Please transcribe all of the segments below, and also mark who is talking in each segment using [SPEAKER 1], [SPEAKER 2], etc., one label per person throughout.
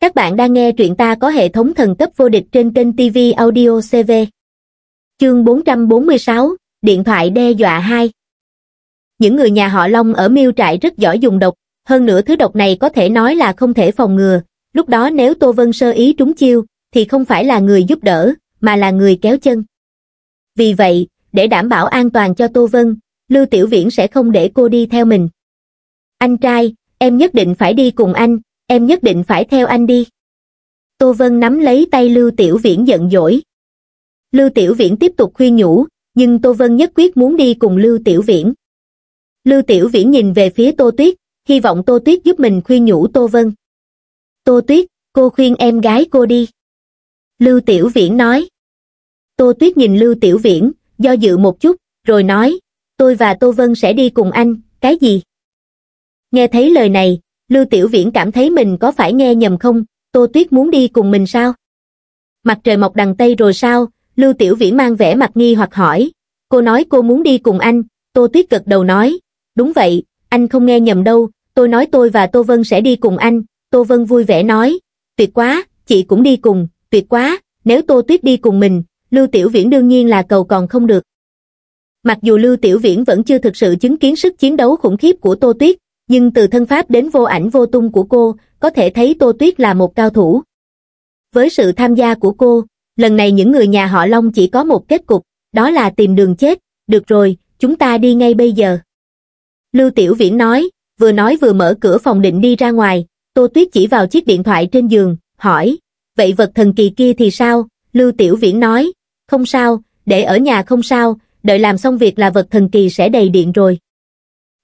[SPEAKER 1] Các bạn đang nghe truyện ta có hệ thống thần cấp vô địch trên kênh TV Audio CV. Chương 446, Điện thoại đe dọa 2 Những người nhà họ Long ở miêu trại rất giỏi dùng độc, hơn nữa thứ độc này có thể nói là không thể phòng ngừa. Lúc đó nếu Tô Vân sơ ý trúng chiêu, thì không phải là người giúp đỡ, mà là người kéo chân. Vì vậy, để đảm bảo an toàn cho Tô Vân, Lưu Tiểu Viễn sẽ không để cô đi theo mình. Anh trai, em nhất định phải đi cùng anh, em nhất định phải theo anh đi. Tô Vân nắm lấy tay Lưu Tiểu Viễn giận dỗi. Lưu Tiểu Viễn tiếp tục khuyên nhủ, nhưng Tô Vân nhất quyết muốn đi cùng Lưu Tiểu Viễn. Lưu Tiểu Viễn nhìn về phía Tô Tuyết, hy vọng Tô Tuyết giúp mình khuyên nhủ Tô Vân. Tô Tuyết, cô khuyên em gái cô đi. Lưu Tiểu Viễn nói. Tô Tuyết nhìn Lưu Tiểu Viễn, do dự một chút, rồi nói, tôi và Tô Vân sẽ đi cùng anh, cái gì? Nghe thấy lời này, Lưu Tiểu Viễn cảm thấy mình có phải nghe nhầm không, Tô Tuyết muốn đi cùng mình sao? Mặt trời mọc đằng Tây rồi sao? Lưu Tiểu Viễn mang vẻ mặt nghi hoặc hỏi. Cô nói cô muốn đi cùng anh, Tô Tuyết gật đầu nói. Đúng vậy, anh không nghe nhầm đâu, tôi nói tôi và Tô Vân sẽ đi cùng anh, Tô Vân vui vẻ nói. Tuyệt quá, chị cũng đi cùng, tuyệt quá, nếu Tô Tuyết đi cùng mình, Lưu Tiểu Viễn đương nhiên là cầu còn không được. Mặc dù Lưu Tiểu Viễn vẫn chưa thực sự chứng kiến sức chiến đấu khủng khiếp của Tô Tuyết, nhưng từ thân pháp đến vô ảnh vô tung của cô, có thể thấy Tô Tuyết là một cao thủ. Với sự tham gia của cô, lần này những người nhà họ Long chỉ có một kết cục, đó là tìm đường chết, được rồi, chúng ta đi ngay bây giờ. Lưu Tiểu Viễn nói, vừa nói vừa mở cửa phòng định đi ra ngoài, Tô Tuyết chỉ vào chiếc điện thoại trên giường, hỏi, vậy vật thần kỳ kia thì sao? Lưu Tiểu Viễn nói, không sao, để ở nhà không sao, đợi làm xong việc là vật thần kỳ sẽ đầy điện rồi.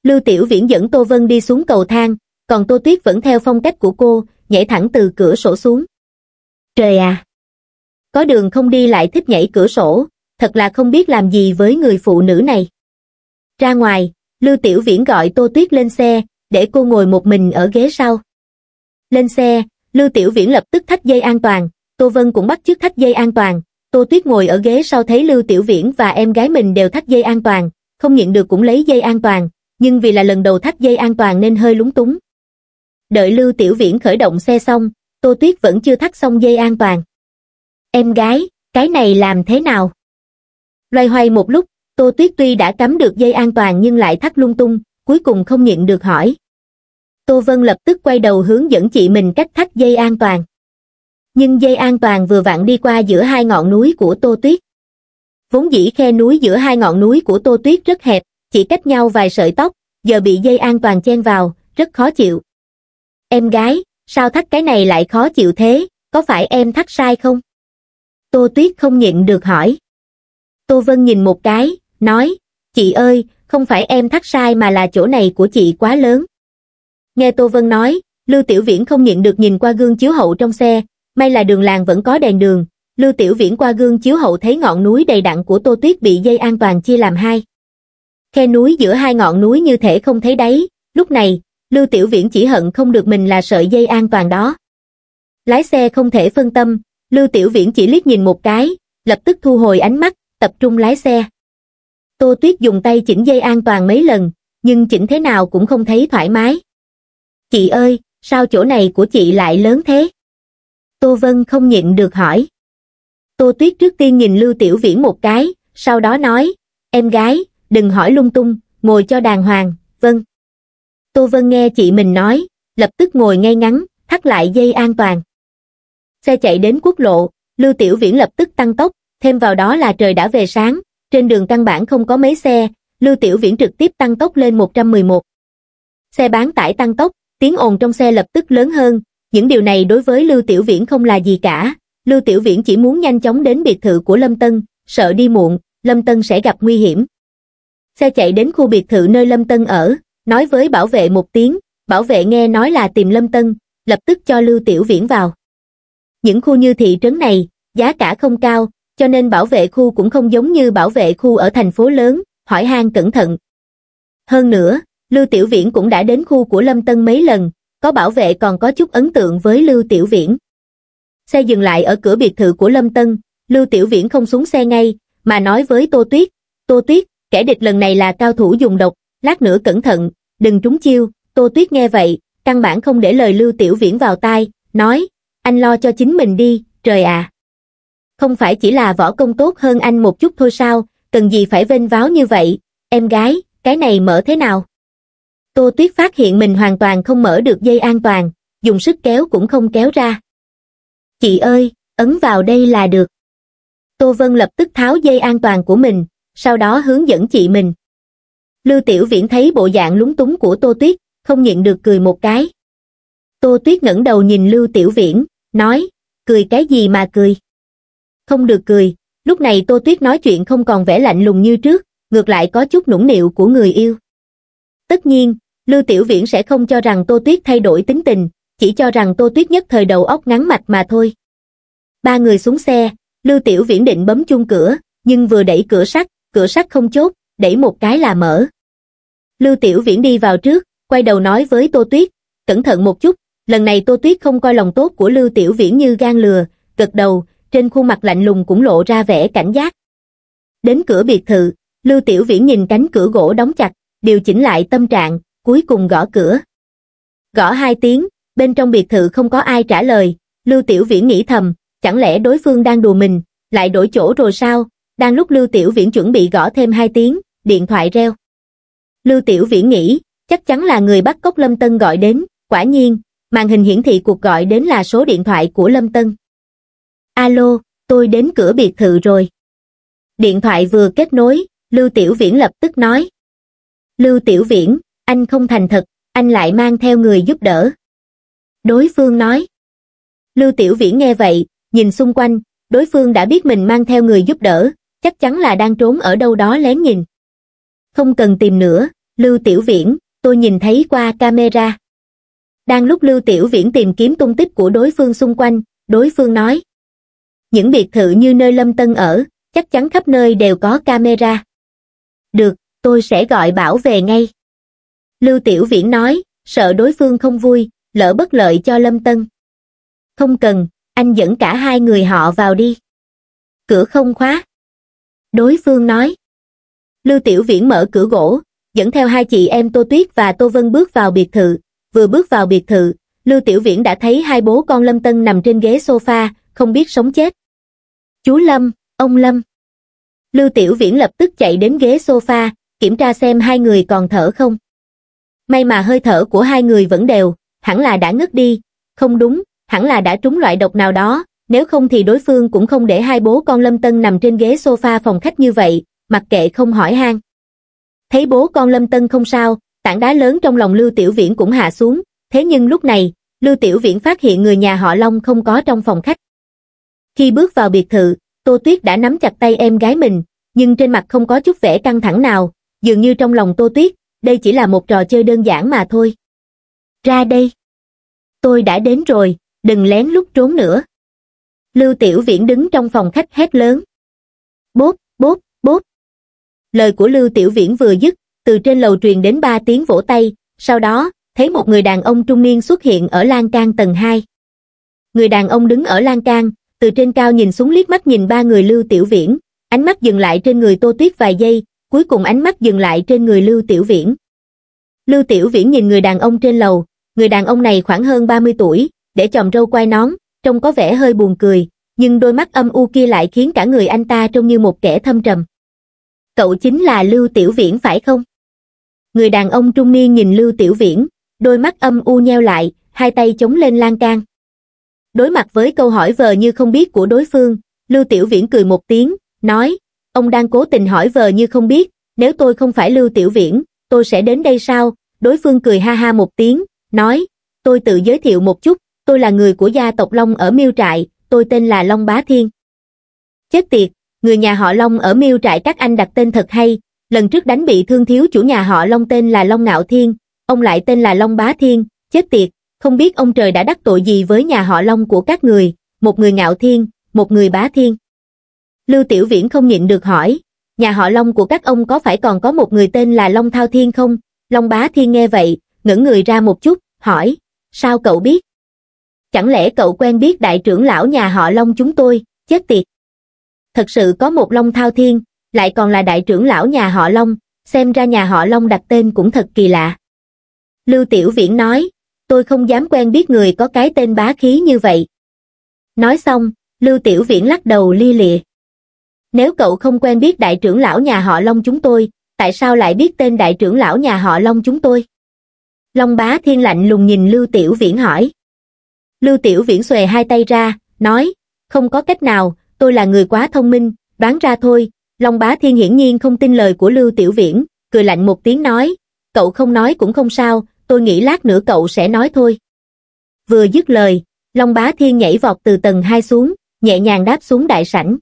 [SPEAKER 1] Lưu Tiểu Viễn dẫn Tô Vân đi xuống cầu thang, còn Tô Tuyết vẫn theo phong cách của cô, nhảy thẳng từ cửa sổ xuống. Trời à! Có đường không đi lại thích nhảy cửa sổ, thật là không biết làm gì với người phụ nữ này. Ra ngoài, Lưu Tiểu Viễn gọi Tô Tuyết lên xe, để cô ngồi một mình ở ghế sau. Lên xe, Lưu Tiểu Viễn lập tức thắt dây an toàn, Tô Vân cũng bắt chước thắt dây an toàn, Tô Tuyết ngồi ở ghế sau thấy Lưu Tiểu Viễn và em gái mình đều thắt dây an toàn, không nhịn được cũng lấy dây an toàn, nhưng vì là lần đầu thắt dây an toàn nên hơi lúng túng. Đợi Lưu Tiểu Viễn khởi động xe xong, Tô Tuyết vẫn chưa thắt xong dây an toàn. Em gái, cái này làm thế nào? Loay hoay một lúc, Tô Tuyết tuy đã cắm được dây an toàn nhưng lại thắt lung tung, cuối cùng không nhịn được hỏi. Tô Vân lập tức quay đầu hướng dẫn chị mình cách thắt dây an toàn. Nhưng dây an toàn vừa vặn đi qua giữa hai ngọn núi của Tô Tuyết. Vốn dĩ khe núi giữa hai ngọn núi của Tô Tuyết rất hẹp, chỉ cách nhau vài sợi tóc giờ bị dây an toàn chen vào rất khó chịu em gái sao thắt cái này lại khó chịu thế có phải em thắt sai không tô tuyết không nhịn được hỏi tô vân nhìn một cái nói chị ơi không phải em thắt sai mà là chỗ này của chị quá lớn nghe tô vân nói lưu tiểu viễn không nhịn được nhìn qua gương chiếu hậu trong xe may là đường làng vẫn có đèn đường lưu tiểu viễn qua gương chiếu hậu thấy ngọn núi đầy đặn của tô tuyết bị dây an toàn chia làm hai khe núi giữa hai ngọn núi như thể không thấy đáy, lúc này, Lưu Tiểu Viễn chỉ hận không được mình là sợi dây an toàn đó. Lái xe không thể phân tâm, Lưu Tiểu Viễn chỉ liếc nhìn một cái, lập tức thu hồi ánh mắt, tập trung lái xe. Tô Tuyết dùng tay chỉnh dây an toàn mấy lần, nhưng chỉnh thế nào cũng không thấy thoải mái. Chị ơi, sao chỗ này của chị lại lớn thế? Tô Vân không nhịn được hỏi. Tô Tuyết trước tiên nhìn Lưu Tiểu Viễn một cái, sau đó nói, em gái, đừng hỏi lung tung, ngồi cho đàng hoàng, vâng. Tô Vân nghe chị mình nói, lập tức ngồi ngay ngắn, thắt lại dây an toàn. Xe chạy đến quốc lộ, Lưu Tiểu Viễn lập tức tăng tốc, thêm vào đó là trời đã về sáng, trên đường căn bản không có mấy xe, Lưu Tiểu Viễn trực tiếp tăng tốc lên 111. Xe bán tải tăng tốc, tiếng ồn trong xe lập tức lớn hơn, những điều này đối với Lưu Tiểu Viễn không là gì cả. Lưu Tiểu Viễn chỉ muốn nhanh chóng đến biệt thự của Lâm Tân, sợ đi muộn, Lâm Tân sẽ gặp nguy hiểm xe chạy đến khu biệt thự nơi Lâm Tân ở, nói với bảo vệ một tiếng, bảo vệ nghe nói là tìm Lâm Tân, lập tức cho Lưu Tiểu Viễn vào. Những khu như thị trấn này, giá cả không cao, cho nên bảo vệ khu cũng không giống như bảo vệ khu ở thành phố lớn, hỏi han cẩn thận. Hơn nữa, Lưu Tiểu Viễn cũng đã đến khu của Lâm Tân mấy lần, có bảo vệ còn có chút ấn tượng với Lưu Tiểu Viễn. Xe dừng lại ở cửa biệt thự của Lâm Tân, Lưu Tiểu Viễn không xuống xe ngay, mà nói với Tô Tuyết, Tô Tuyết, kẻ địch lần này là cao thủ dùng độc, lát nữa cẩn thận, đừng trúng chiêu, Tô Tuyết nghe vậy, căn bản không để lời Lưu Tiểu Viễn vào tai, nói, anh lo cho chính mình đi, trời ạ. À. Không phải chỉ là võ công tốt hơn anh một chút thôi sao, cần gì phải vênh váo như vậy, em gái, cái này mở thế nào? Tô Tuyết phát hiện mình hoàn toàn không mở được dây an toàn, dùng sức kéo cũng không kéo ra. Chị ơi, ấn vào đây là được. Tô Vân lập tức tháo dây an toàn của mình, sau đó hướng dẫn chị mình. Lưu Tiểu Viễn thấy bộ dạng lúng túng của Tô Tuyết, không nhịn được cười một cái. Tô Tuyết ngẩng đầu nhìn Lưu Tiểu Viễn, nói, cười cái gì mà cười. Không được cười, lúc này Tô Tuyết nói chuyện không còn vẻ lạnh lùng như trước, ngược lại có chút nũng nịu của người yêu. Tất nhiên, Lưu Tiểu Viễn sẽ không cho rằng Tô Tuyết thay đổi tính tình, chỉ cho rằng Tô Tuyết nhất thời đầu óc ngắn mạch mà thôi. Ba người xuống xe, Lưu Tiểu Viễn định bấm chung cửa, nhưng vừa đẩy cửa sắt, cửa sắt không chốt, đẩy một cái là mở. Lưu Tiểu Viễn đi vào trước, quay đầu nói với Tô Tuyết, cẩn thận một chút, lần này Tô Tuyết không coi lòng tốt của Lưu Tiểu Viễn như gan lừa, gật đầu, trên khuôn mặt lạnh lùng cũng lộ ra vẻ cảnh giác. Đến cửa biệt thự, Lưu Tiểu Viễn nhìn cánh cửa gỗ đóng chặt, điều chỉnh lại tâm trạng, cuối cùng gõ cửa. Gõ hai tiếng, bên trong biệt thự không có ai trả lời, Lưu Tiểu Viễn nghĩ thầm, chẳng lẽ đối phương đang đùa mình, lại đổi chỗ rồi sao, đang lúc Lưu Tiểu Viễn chuẩn bị gõ thêm hai tiếng, điện thoại reo. Lưu Tiểu Viễn nghĩ, chắc chắn là người bắt cóc Lâm Tân gọi đến, quả nhiên, màn hình hiển thị cuộc gọi đến là số điện thoại của Lâm Tân. Alo, tôi đến cửa biệt thự rồi. Điện thoại vừa kết nối, Lưu Tiểu Viễn lập tức nói. Lưu Tiểu Viễn, anh không thành thật, anh lại mang theo người giúp đỡ. Đối phương nói. Lưu Tiểu Viễn nghe vậy, nhìn xung quanh, đối phương đã biết mình mang theo người giúp đỡ, chắc chắn là đang trốn ở đâu đó lén nhìn. Không cần tìm nữa, Lưu Tiểu Viễn, tôi nhìn thấy qua camera. Đang lúc Lưu Tiểu Viễn tìm kiếm tung tích của đối phương xung quanh, đối phương nói. Những biệt thự như nơi Lâm Tân ở, chắc chắn khắp nơi đều có camera. Được, tôi sẽ gọi bảo về ngay. Lưu Tiểu Viễn nói, sợ đối phương không vui, lỡ bất lợi cho Lâm Tân. Không cần, anh dẫn cả hai người họ vào đi. Cửa không khóa đối phương nói lưu tiểu viễn mở cửa gỗ dẫn theo hai chị em tô tuyết và tô vân bước vào biệt thự vừa bước vào biệt thự lưu tiểu viễn đã thấy hai bố con lâm tân nằm trên ghế sofa không biết sống chết chú lâm ông lâm lưu tiểu viễn lập tức chạy đến ghế sofa kiểm tra xem hai người còn thở không may mà hơi thở của hai người vẫn đều hẳn là đã ngất đi không đúng hẳn là đã trúng loại độc nào đó nếu không thì đối phương cũng không để hai bố con Lâm Tân nằm trên ghế sofa phòng khách như vậy, mặc kệ không hỏi han. Thấy bố con Lâm Tân không sao, tảng đá lớn trong lòng Lưu Tiểu Viễn cũng hạ xuống, thế nhưng lúc này, Lưu Tiểu Viễn phát hiện người nhà họ Long không có trong phòng khách. Khi bước vào biệt thự, Tô Tuyết đã nắm chặt tay em gái mình, nhưng trên mặt không có chút vẻ căng thẳng nào, dường như trong lòng Tô Tuyết, đây chỉ là một trò chơi đơn giản mà thôi. Ra đây! Tôi đã đến rồi, đừng lén lút trốn nữa lưu tiểu viễn đứng trong phòng khách hét lớn bốp bốp bốp lời của lưu tiểu viễn vừa dứt từ trên lầu truyền đến ba tiếng vỗ tay sau đó thấy một người đàn ông trung niên xuất hiện ở lan can tầng hai người đàn ông đứng ở lan can từ trên cao nhìn xuống liếc mắt nhìn ba người lưu tiểu viễn ánh mắt dừng lại trên người tô tuyết vài giây cuối cùng ánh mắt dừng lại trên người lưu tiểu viễn lưu tiểu viễn nhìn người đàn ông trên lầu người đàn ông này khoảng hơn 30 tuổi để chòm râu quai nón trông có vẻ hơi buồn cười, nhưng đôi mắt âm u kia lại khiến cả người anh ta trông như một kẻ thâm trầm. Cậu chính là Lưu Tiểu Viễn phải không? Người đàn ông trung niên nhìn Lưu Tiểu Viễn, đôi mắt âm u nheo lại, hai tay chống lên lan can. Đối mặt với câu hỏi vờ như không biết của đối phương, Lưu Tiểu Viễn cười một tiếng, nói, ông đang cố tình hỏi vờ như không biết, nếu tôi không phải Lưu Tiểu Viễn, tôi sẽ đến đây sao? Đối phương cười ha ha một tiếng, nói, tôi tự giới thiệu một chút, tôi là người của gia tộc Long ở Miêu Trại, tôi tên là Long Bá Thiên. Chết tiệt, người nhà họ Long ở Miêu Trại các anh đặt tên thật hay, lần trước đánh bị thương thiếu chủ nhà họ Long tên là Long Ngạo Thiên, ông lại tên là Long Bá Thiên, chết tiệt, không biết ông trời đã đắc tội gì với nhà họ Long của các người, một người Ngạo Thiên, một người Bá Thiên. Lưu Tiểu Viễn không nhịn được hỏi, nhà họ Long của các ông có phải còn có một người tên là Long Thao Thiên không? Long Bá Thiên nghe vậy, ngẩng người ra một chút, hỏi, sao cậu biết? chẳng lẽ cậu quen biết đại trưởng lão nhà họ Long chúng tôi, chết tiệt. Thật sự có một Long Thao Thiên, lại còn là đại trưởng lão nhà họ Long, xem ra nhà họ Long đặt tên cũng thật kỳ lạ. Lưu Tiểu Viễn nói, tôi không dám quen biết người có cái tên bá khí như vậy. Nói xong, Lưu Tiểu Viễn lắc đầu li lịa. Nếu cậu không quen biết đại trưởng lão nhà họ Long chúng tôi, tại sao lại biết tên đại trưởng lão nhà họ Long chúng tôi? Long Bá Thiên lạnh lùng nhìn Lưu Tiểu Viễn hỏi lưu tiểu viễn xòe hai tay ra nói không có cách nào tôi là người quá thông minh đoán ra thôi long bá thiên hiển nhiên không tin lời của lưu tiểu viễn cười lạnh một tiếng nói cậu không nói cũng không sao tôi nghĩ lát nữa cậu sẽ nói thôi vừa dứt lời long bá thiên nhảy vọt từ tầng hai xuống nhẹ nhàng đáp xuống đại sảnh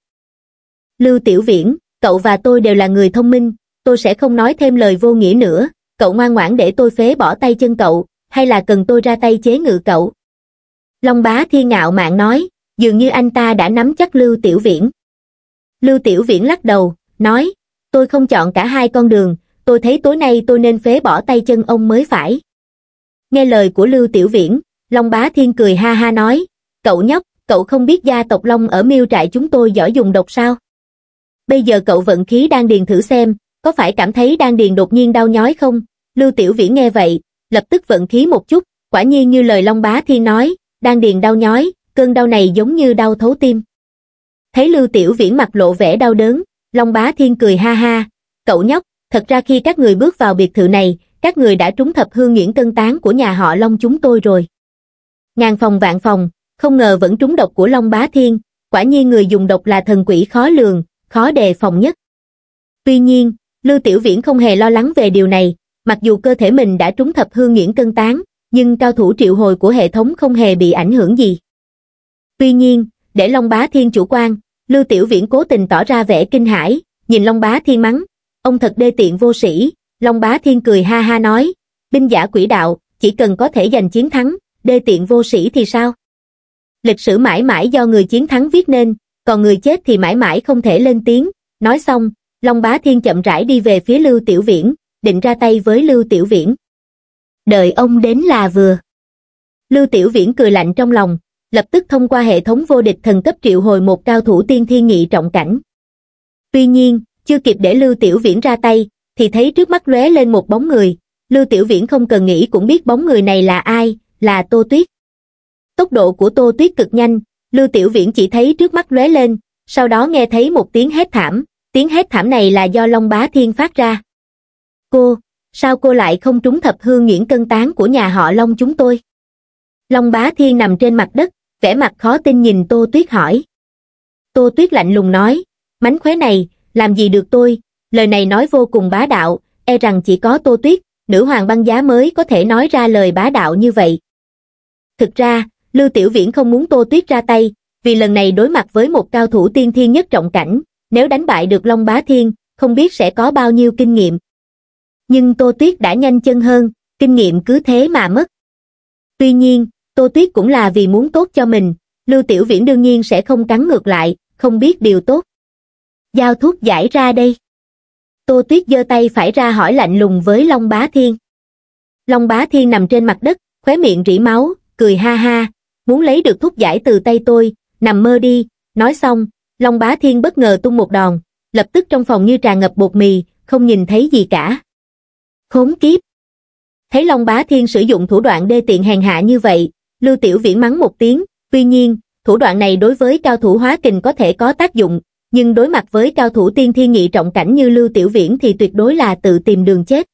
[SPEAKER 1] lưu tiểu viễn cậu và tôi đều là người thông minh tôi sẽ không nói thêm lời vô nghĩa nữa cậu ngoan ngoãn để tôi phế bỏ tay chân cậu hay là cần tôi ra tay chế ngự cậu long bá thiên ngạo mạn nói dường như anh ta đã nắm chắc lưu tiểu viễn lưu tiểu viễn lắc đầu nói tôi không chọn cả hai con đường tôi thấy tối nay tôi nên phế bỏ tay chân ông mới phải nghe lời của lưu tiểu viễn long bá thiên cười ha ha nói cậu nhóc cậu không biết gia tộc long ở miêu trại chúng tôi giỏi dùng độc sao bây giờ cậu vận khí đang điền thử xem có phải cảm thấy đang điền đột nhiên đau nhói không lưu tiểu viễn nghe vậy lập tức vận khí một chút quả nhiên như lời long bá thiên nói đang điền đau nhói, cơn đau này giống như đau thấu tim. Thấy Lưu Tiểu Viễn mặt lộ vẻ đau đớn, Long Bá Thiên cười ha ha, cậu nhóc, thật ra khi các người bước vào biệt thự này, các người đã trúng thập hương nghiễn cân tán của nhà họ Long chúng tôi rồi. Ngàn phòng vạn phòng, không ngờ vẫn trúng độc của Long Bá Thiên, quả nhiên người dùng độc là thần quỷ khó lường, khó đề phòng nhất. Tuy nhiên, Lưu Tiểu Viễn không hề lo lắng về điều này, mặc dù cơ thể mình đã trúng thập hương nghiễn cân tán, nhưng cao thủ triệu hồi của hệ thống không hề bị ảnh hưởng gì. Tuy nhiên, để Long Bá Thiên chủ quan, Lưu Tiểu Viễn cố tình tỏ ra vẻ kinh hãi, nhìn Long Bá Thiên mắng, ông thật đê tiện vô sĩ, Long Bá Thiên cười ha ha nói, binh giả quỷ đạo, chỉ cần có thể giành chiến thắng, đê tiện vô sĩ thì sao? Lịch sử mãi mãi do người chiến thắng viết nên, còn người chết thì mãi mãi không thể lên tiếng, nói xong, Long Bá Thiên chậm rãi đi về phía Lưu Tiểu Viễn, định ra tay với Lưu Tiểu Viễn đợi ông đến là vừa. Lưu Tiểu Viễn cười lạnh trong lòng, lập tức thông qua hệ thống vô địch thần cấp triệu hồi một cao thủ tiên thiên nghị trọng cảnh. Tuy nhiên, chưa kịp để Lưu Tiểu Viễn ra tay, thì thấy trước mắt lóe lên một bóng người, Lưu Tiểu Viễn không cần nghĩ cũng biết bóng người này là ai, là Tô Tuyết. Tốc độ của Tô Tuyết cực nhanh, Lưu Tiểu Viễn chỉ thấy trước mắt lóe lên, sau đó nghe thấy một tiếng hét thảm, tiếng hét thảm này là do Long Bá Thiên phát ra. Cô, sao cô lại không trúng thập hương nguyễn cân tán của nhà họ long chúng tôi long bá thiên nằm trên mặt đất vẻ mặt khó tin nhìn tô tuyết hỏi tô tuyết lạnh lùng nói mánh khóe này làm gì được tôi lời này nói vô cùng bá đạo e rằng chỉ có tô tuyết nữ hoàng băng giá mới có thể nói ra lời bá đạo như vậy thực ra lưu tiểu viễn không muốn tô tuyết ra tay vì lần này đối mặt với một cao thủ tiên thiên nhất trọng cảnh nếu đánh bại được long bá thiên không biết sẽ có bao nhiêu kinh nghiệm nhưng Tô Tuyết đã nhanh chân hơn, kinh nghiệm cứ thế mà mất. Tuy nhiên, Tô Tuyết cũng là vì muốn tốt cho mình, Lưu Tiểu Viễn đương nhiên sẽ không cắn ngược lại, không biết điều tốt. Giao thuốc giải ra đây. Tô Tuyết giơ tay phải ra hỏi lạnh lùng với Long Bá Thiên. Long Bá Thiên nằm trên mặt đất, khóe miệng rỉ máu, cười ha ha, muốn lấy được thuốc giải từ tay tôi, nằm mơ đi, nói xong, Long Bá Thiên bất ngờ tung một đòn, lập tức trong phòng như tràn ngập bột mì, không nhìn thấy gì cả khốn kiếp thấy long bá thiên sử dụng thủ đoạn đê tiện hèn hạ như vậy lưu tiểu viễn mắng một tiếng tuy nhiên thủ đoạn này đối với cao thủ hóa kình có thể có tác dụng nhưng đối mặt với cao thủ tiên thiên nghị trọng cảnh như lưu tiểu viễn thì tuyệt đối là tự tìm đường chết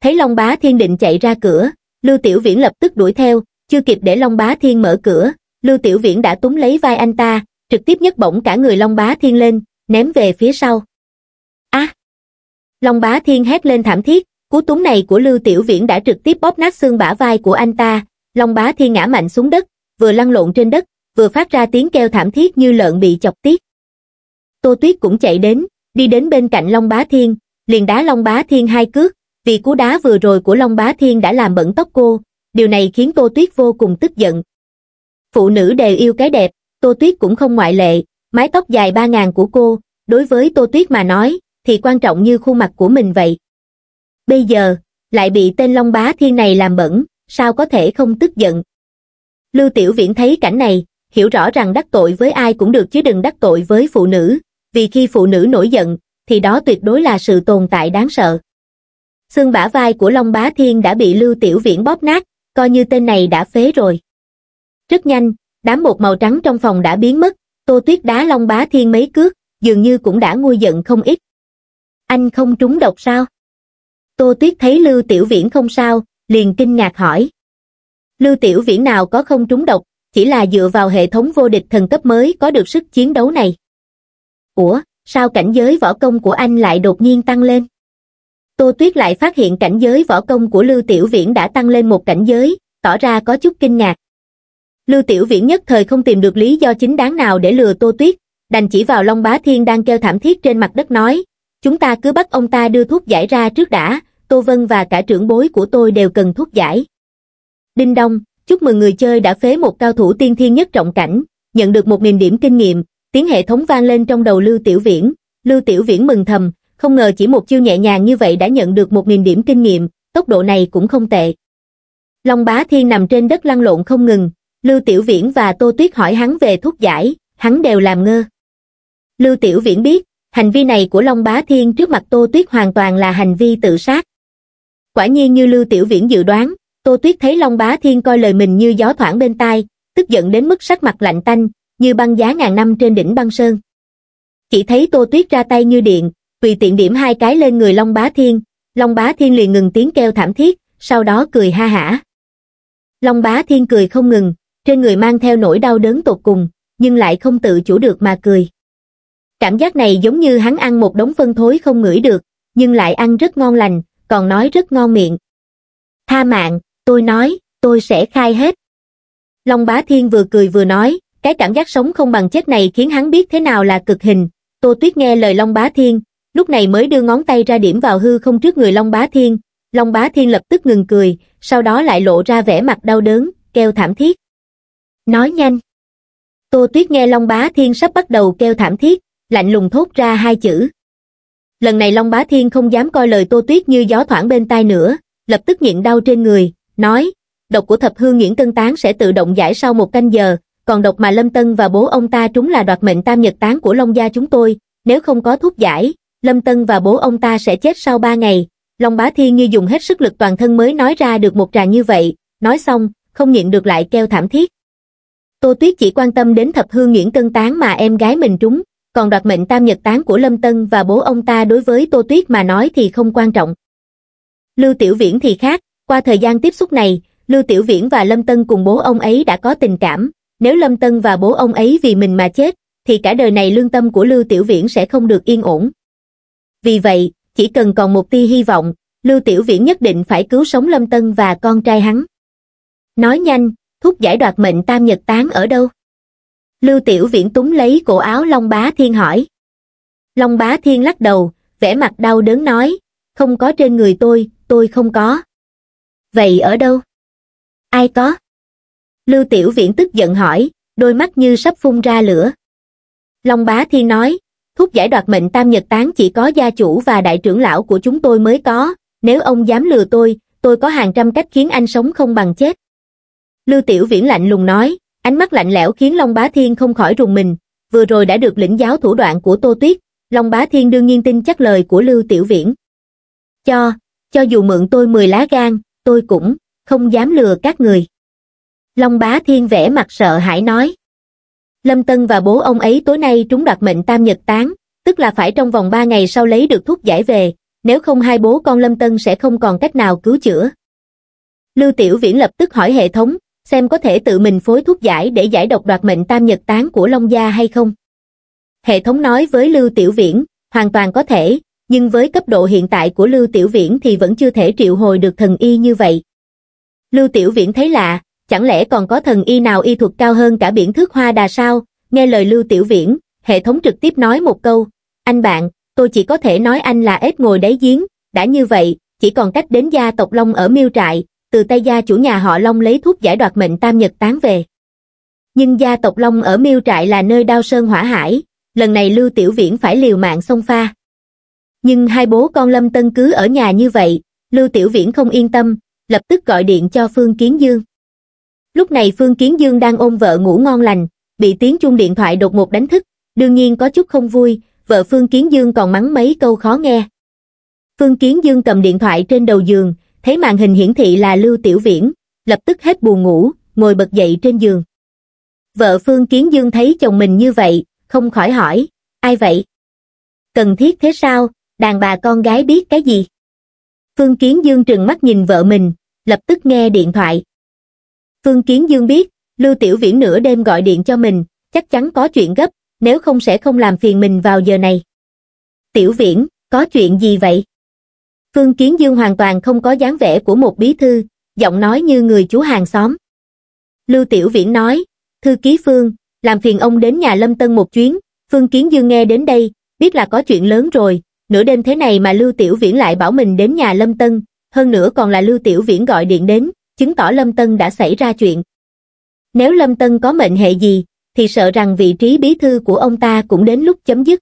[SPEAKER 1] thấy long bá thiên định chạy ra cửa lưu tiểu viễn lập tức đuổi theo chưa kịp để long bá thiên mở cửa lưu tiểu viễn đã túm lấy vai anh ta trực tiếp nhấc bổng cả người long bá thiên lên ném về phía sau a à. long bá thiên hét lên thảm thiết Cú túng này của Lưu Tiểu Viễn đã trực tiếp bóp nát xương bả vai của anh ta, Long Bá Thiên ngã mạnh xuống đất, vừa lăn lộn trên đất, vừa phát ra tiếng kêu thảm thiết như lợn bị chọc tiết. Tô Tuyết cũng chạy đến, đi đến bên cạnh Long Bá Thiên, liền đá Long Bá Thiên hai cước, vì cú đá vừa rồi của Long Bá Thiên đã làm bẩn tóc cô, điều này khiến Tô Tuyết vô cùng tức giận. Phụ nữ đều yêu cái đẹp, Tô Tuyết cũng không ngoại lệ, mái tóc dài ba ngàn của cô, đối với Tô Tuyết mà nói, thì quan trọng như khuôn mặt của mình vậy bây giờ lại bị tên Long Bá Thiên này làm bẩn, sao có thể không tức giận. Lưu Tiểu Viễn thấy cảnh này, hiểu rõ rằng đắc tội với ai cũng được chứ đừng đắc tội với phụ nữ, vì khi phụ nữ nổi giận, thì đó tuyệt đối là sự tồn tại đáng sợ. Xương bả vai của Long Bá Thiên đã bị Lưu Tiểu Viễn bóp nát, coi như tên này đã phế rồi. Rất nhanh, đám bột màu trắng trong phòng đã biến mất, Tô Tuyết đá Long Bá Thiên mấy cước, dường như cũng đã nguôi giận không ít. Anh không trúng độc sao? Tô Tuyết thấy Lưu Tiểu Viễn không sao, liền kinh ngạc hỏi. Lưu Tiểu Viễn nào có không trúng độc, chỉ là dựa vào hệ thống vô địch thần cấp mới có được sức chiến đấu này. Ủa, sao cảnh giới võ công của anh lại đột nhiên tăng lên? Tô Tuyết lại phát hiện cảnh giới võ công của Lưu Tiểu Viễn đã tăng lên một cảnh giới, tỏ ra có chút kinh ngạc. Lưu Tiểu Viễn nhất thời không tìm được lý do chính đáng nào để lừa Tô Tuyết, đành chỉ vào Long Bá Thiên đang kêu thảm thiết trên mặt đất nói, chúng ta cứ bắt ông ta đưa thuốc giải ra trước đã, Tô Vân và cả trưởng bối của tôi đều cần thuốc giải. Đinh Đông, chúc mừng người chơi đã phế một cao thủ tiên thiên nhất trọng cảnh, nhận được một 000 điểm kinh nghiệm, tiếng hệ thống vang lên trong đầu Lưu Tiểu Viễn. Lưu Tiểu Viễn mừng thầm, không ngờ chỉ một chiêu nhẹ nhàng như vậy đã nhận được một 000 điểm kinh nghiệm, tốc độ này cũng không tệ. Long Bá Thiên nằm trên đất lăn lộn không ngừng, Lưu Tiểu Viễn và Tô Tuyết hỏi hắn về thuốc giải, hắn đều làm ngơ. Lưu Tiểu Viễn biết, hành vi này của Long Bá Thiên trước mặt Tô Tuyết hoàn toàn là hành vi tự sát, quả nhiên như lưu tiểu viễn dự đoán tô tuyết thấy long bá thiên coi lời mình như gió thoảng bên tai tức giận đến mức sắc mặt lạnh tanh như băng giá ngàn năm trên đỉnh băng sơn chỉ thấy tô tuyết ra tay như điện vì tiện điểm hai cái lên người long bá thiên long bá thiên liền ngừng tiếng kêu thảm thiết sau đó cười ha hả long bá thiên cười không ngừng trên người mang theo nỗi đau đớn tột cùng nhưng lại không tự chủ được mà cười cảm giác này giống như hắn ăn một đống phân thối không ngửi được nhưng lại ăn rất ngon lành còn nói rất ngon miệng. Tha mạng, tôi nói, tôi sẽ khai hết. Long Bá Thiên vừa cười vừa nói, cái cảm giác sống không bằng chết này khiến hắn biết thế nào là cực hình. Tô Tuyết nghe lời Long Bá Thiên, lúc này mới đưa ngón tay ra điểm vào hư không trước người Long Bá Thiên. Long Bá Thiên lập tức ngừng cười, sau đó lại lộ ra vẻ mặt đau đớn, kêu thảm thiết. Nói nhanh. Tô Tuyết nghe Long Bá Thiên sắp bắt đầu kêu thảm thiết, lạnh lùng thốt ra hai chữ, lần này long bá thiên không dám coi lời tô tuyết như gió thoảng bên tai nữa lập tức nghiện đau trên người nói độc của thập hương nghiễn tân tán sẽ tự động giải sau một canh giờ còn độc mà lâm tân và bố ông ta trúng là đoạt mệnh tam nhật tán của long gia chúng tôi nếu không có thuốc giải lâm tân và bố ông ta sẽ chết sau ba ngày long bá thiên như dùng hết sức lực toàn thân mới nói ra được một tràng như vậy nói xong không nhịn được lại kêu thảm thiết tô tuyết chỉ quan tâm đến thập hương nghiễn tân tán mà em gái mình trúng còn đoạt mệnh tam nhật tán của Lâm Tân và bố ông ta đối với Tô Tuyết mà nói thì không quan trọng. Lưu Tiểu Viễn thì khác, qua thời gian tiếp xúc này, Lưu Tiểu Viễn và Lâm Tân cùng bố ông ấy đã có tình cảm, nếu Lâm Tân và bố ông ấy vì mình mà chết, thì cả đời này lương tâm của Lưu Tiểu Viễn sẽ không được yên ổn. Vì vậy, chỉ cần còn một tia hy vọng, Lưu Tiểu Viễn nhất định phải cứu sống Lâm Tân và con trai hắn. Nói nhanh, thuốc giải đoạt mệnh tam nhật tán ở đâu? lưu tiểu viễn túng lấy cổ áo long bá thiên hỏi long bá thiên lắc đầu vẻ mặt đau đớn nói không có trên người tôi tôi không có vậy ở đâu ai có lưu tiểu viễn tức giận hỏi đôi mắt như sắp phun ra lửa long bá thiên nói thuốc giải đoạt mệnh tam nhật tán chỉ có gia chủ và đại trưởng lão của chúng tôi mới có nếu ông dám lừa tôi tôi có hàng trăm cách khiến anh sống không bằng chết lưu tiểu viễn lạnh lùng nói Ánh mắt lạnh lẽo khiến Long Bá Thiên không khỏi rùng mình, vừa rồi đã được lĩnh giáo thủ đoạn của Tô Tuyết, Long Bá Thiên đương nhiên tin chắc lời của Lưu Tiểu Viễn. Cho, cho dù mượn tôi 10 lá gan, tôi cũng không dám lừa các người. Long Bá Thiên vẽ mặt sợ hãi nói. Lâm Tân và bố ông ấy tối nay trúng đoạt mệnh tam nhật tán, tức là phải trong vòng 3 ngày sau lấy được thuốc giải về, nếu không hai bố con Lâm Tân sẽ không còn cách nào cứu chữa. Lưu Tiểu Viễn lập tức hỏi hệ thống, xem có thể tự mình phối thuốc giải để giải độc đoạt mệnh tam nhật tán của Long Gia hay không. Hệ thống nói với Lưu Tiểu Viễn, hoàn toàn có thể, nhưng với cấp độ hiện tại của Lưu Tiểu Viễn thì vẫn chưa thể triệu hồi được thần y như vậy. Lưu Tiểu Viễn thấy lạ, chẳng lẽ còn có thần y nào y thuật cao hơn cả biển thước hoa đà sao? Nghe lời Lưu Tiểu Viễn, hệ thống trực tiếp nói một câu, anh bạn, tôi chỉ có thể nói anh là ếch ngồi đáy giếng, đã như vậy, chỉ còn cách đến gia tộc Long ở miêu trại, từ tay gia chủ nhà họ Long lấy thuốc giải đoạt mệnh tam nhật tán về. Nhưng gia tộc Long ở miêu trại là nơi đao sơn hỏa hải, lần này Lưu Tiểu Viễn phải liều mạng xông pha. Nhưng hai bố con Lâm Tân cứ ở nhà như vậy, Lưu Tiểu Viễn không yên tâm, lập tức gọi điện cho Phương Kiến Dương. Lúc này Phương Kiến Dương đang ôm vợ ngủ ngon lành, bị tiếng chuông điện thoại đột ngột đánh thức, đương nhiên có chút không vui, vợ Phương Kiến Dương còn mắng mấy câu khó nghe. Phương Kiến Dương cầm điện thoại trên đầu giường, thấy màn hình hiển thị là Lưu Tiểu Viễn, lập tức hết buồn ngủ, ngồi bật dậy trên giường. Vợ Phương Kiến Dương thấy chồng mình như vậy, không khỏi hỏi, ai vậy? Cần thiết thế sao, đàn bà con gái biết cái gì? Phương Kiến Dương trừng mắt nhìn vợ mình, lập tức nghe điện thoại. Phương Kiến Dương biết, Lưu Tiểu Viễn nửa đêm gọi điện cho mình, chắc chắn có chuyện gấp, nếu không sẽ không làm phiền mình vào giờ này. Tiểu Viễn, có chuyện gì vậy? phương kiến dương hoàn toàn không có dáng vẻ của một bí thư giọng nói như người chú hàng xóm lưu tiểu viễn nói thư ký phương làm phiền ông đến nhà lâm tân một chuyến phương kiến dương nghe đến đây biết là có chuyện lớn rồi nửa đêm thế này mà lưu tiểu viễn lại bảo mình đến nhà lâm tân hơn nữa còn là lưu tiểu viễn gọi điện đến chứng tỏ lâm tân đã xảy ra chuyện nếu lâm tân có mệnh hệ gì thì sợ rằng vị trí bí thư của ông ta cũng đến lúc chấm dứt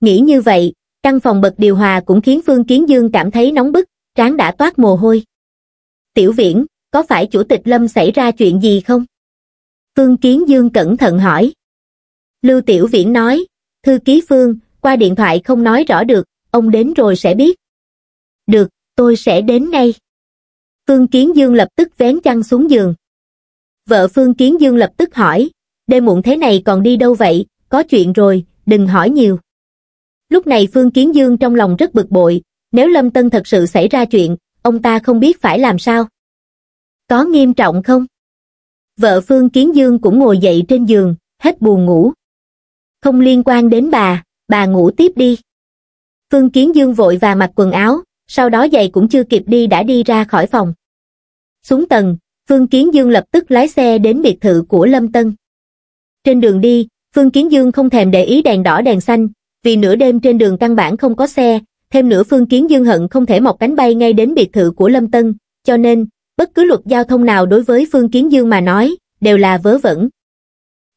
[SPEAKER 1] nghĩ như vậy căn phòng bật điều hòa cũng khiến Phương Kiến Dương cảm thấy nóng bức, trán đã toát mồ hôi. Tiểu viễn, có phải chủ tịch Lâm xảy ra chuyện gì không? Phương Kiến Dương cẩn thận hỏi. Lưu Tiểu Viễn nói, thư ký Phương, qua điện thoại không nói rõ được, ông đến rồi sẽ biết. Được, tôi sẽ đến ngay. Phương Kiến Dương lập tức vén chăn xuống giường. Vợ Phương Kiến Dương lập tức hỏi, đêm muộn thế này còn đi đâu vậy, có chuyện rồi, đừng hỏi nhiều lúc này phương kiến dương trong lòng rất bực bội nếu lâm tân thật sự xảy ra chuyện ông ta không biết phải làm sao có nghiêm trọng không vợ phương kiến dương cũng ngồi dậy trên giường hết buồn ngủ không liên quan đến bà bà ngủ tiếp đi phương kiến dương vội và mặc quần áo sau đó giày cũng chưa kịp đi đã đi ra khỏi phòng xuống tầng phương kiến dương lập tức lái xe đến biệt thự của lâm tân trên đường đi phương kiến dương không thèm để ý đèn đỏ đèn xanh vì nửa đêm trên đường căn bản không có xe, thêm nữa Phương Kiến Dương Hận không thể mọc cánh bay ngay đến biệt thự của Lâm Tân, cho nên, bất cứ luật giao thông nào đối với Phương Kiến Dương mà nói, đều là vớ vẩn.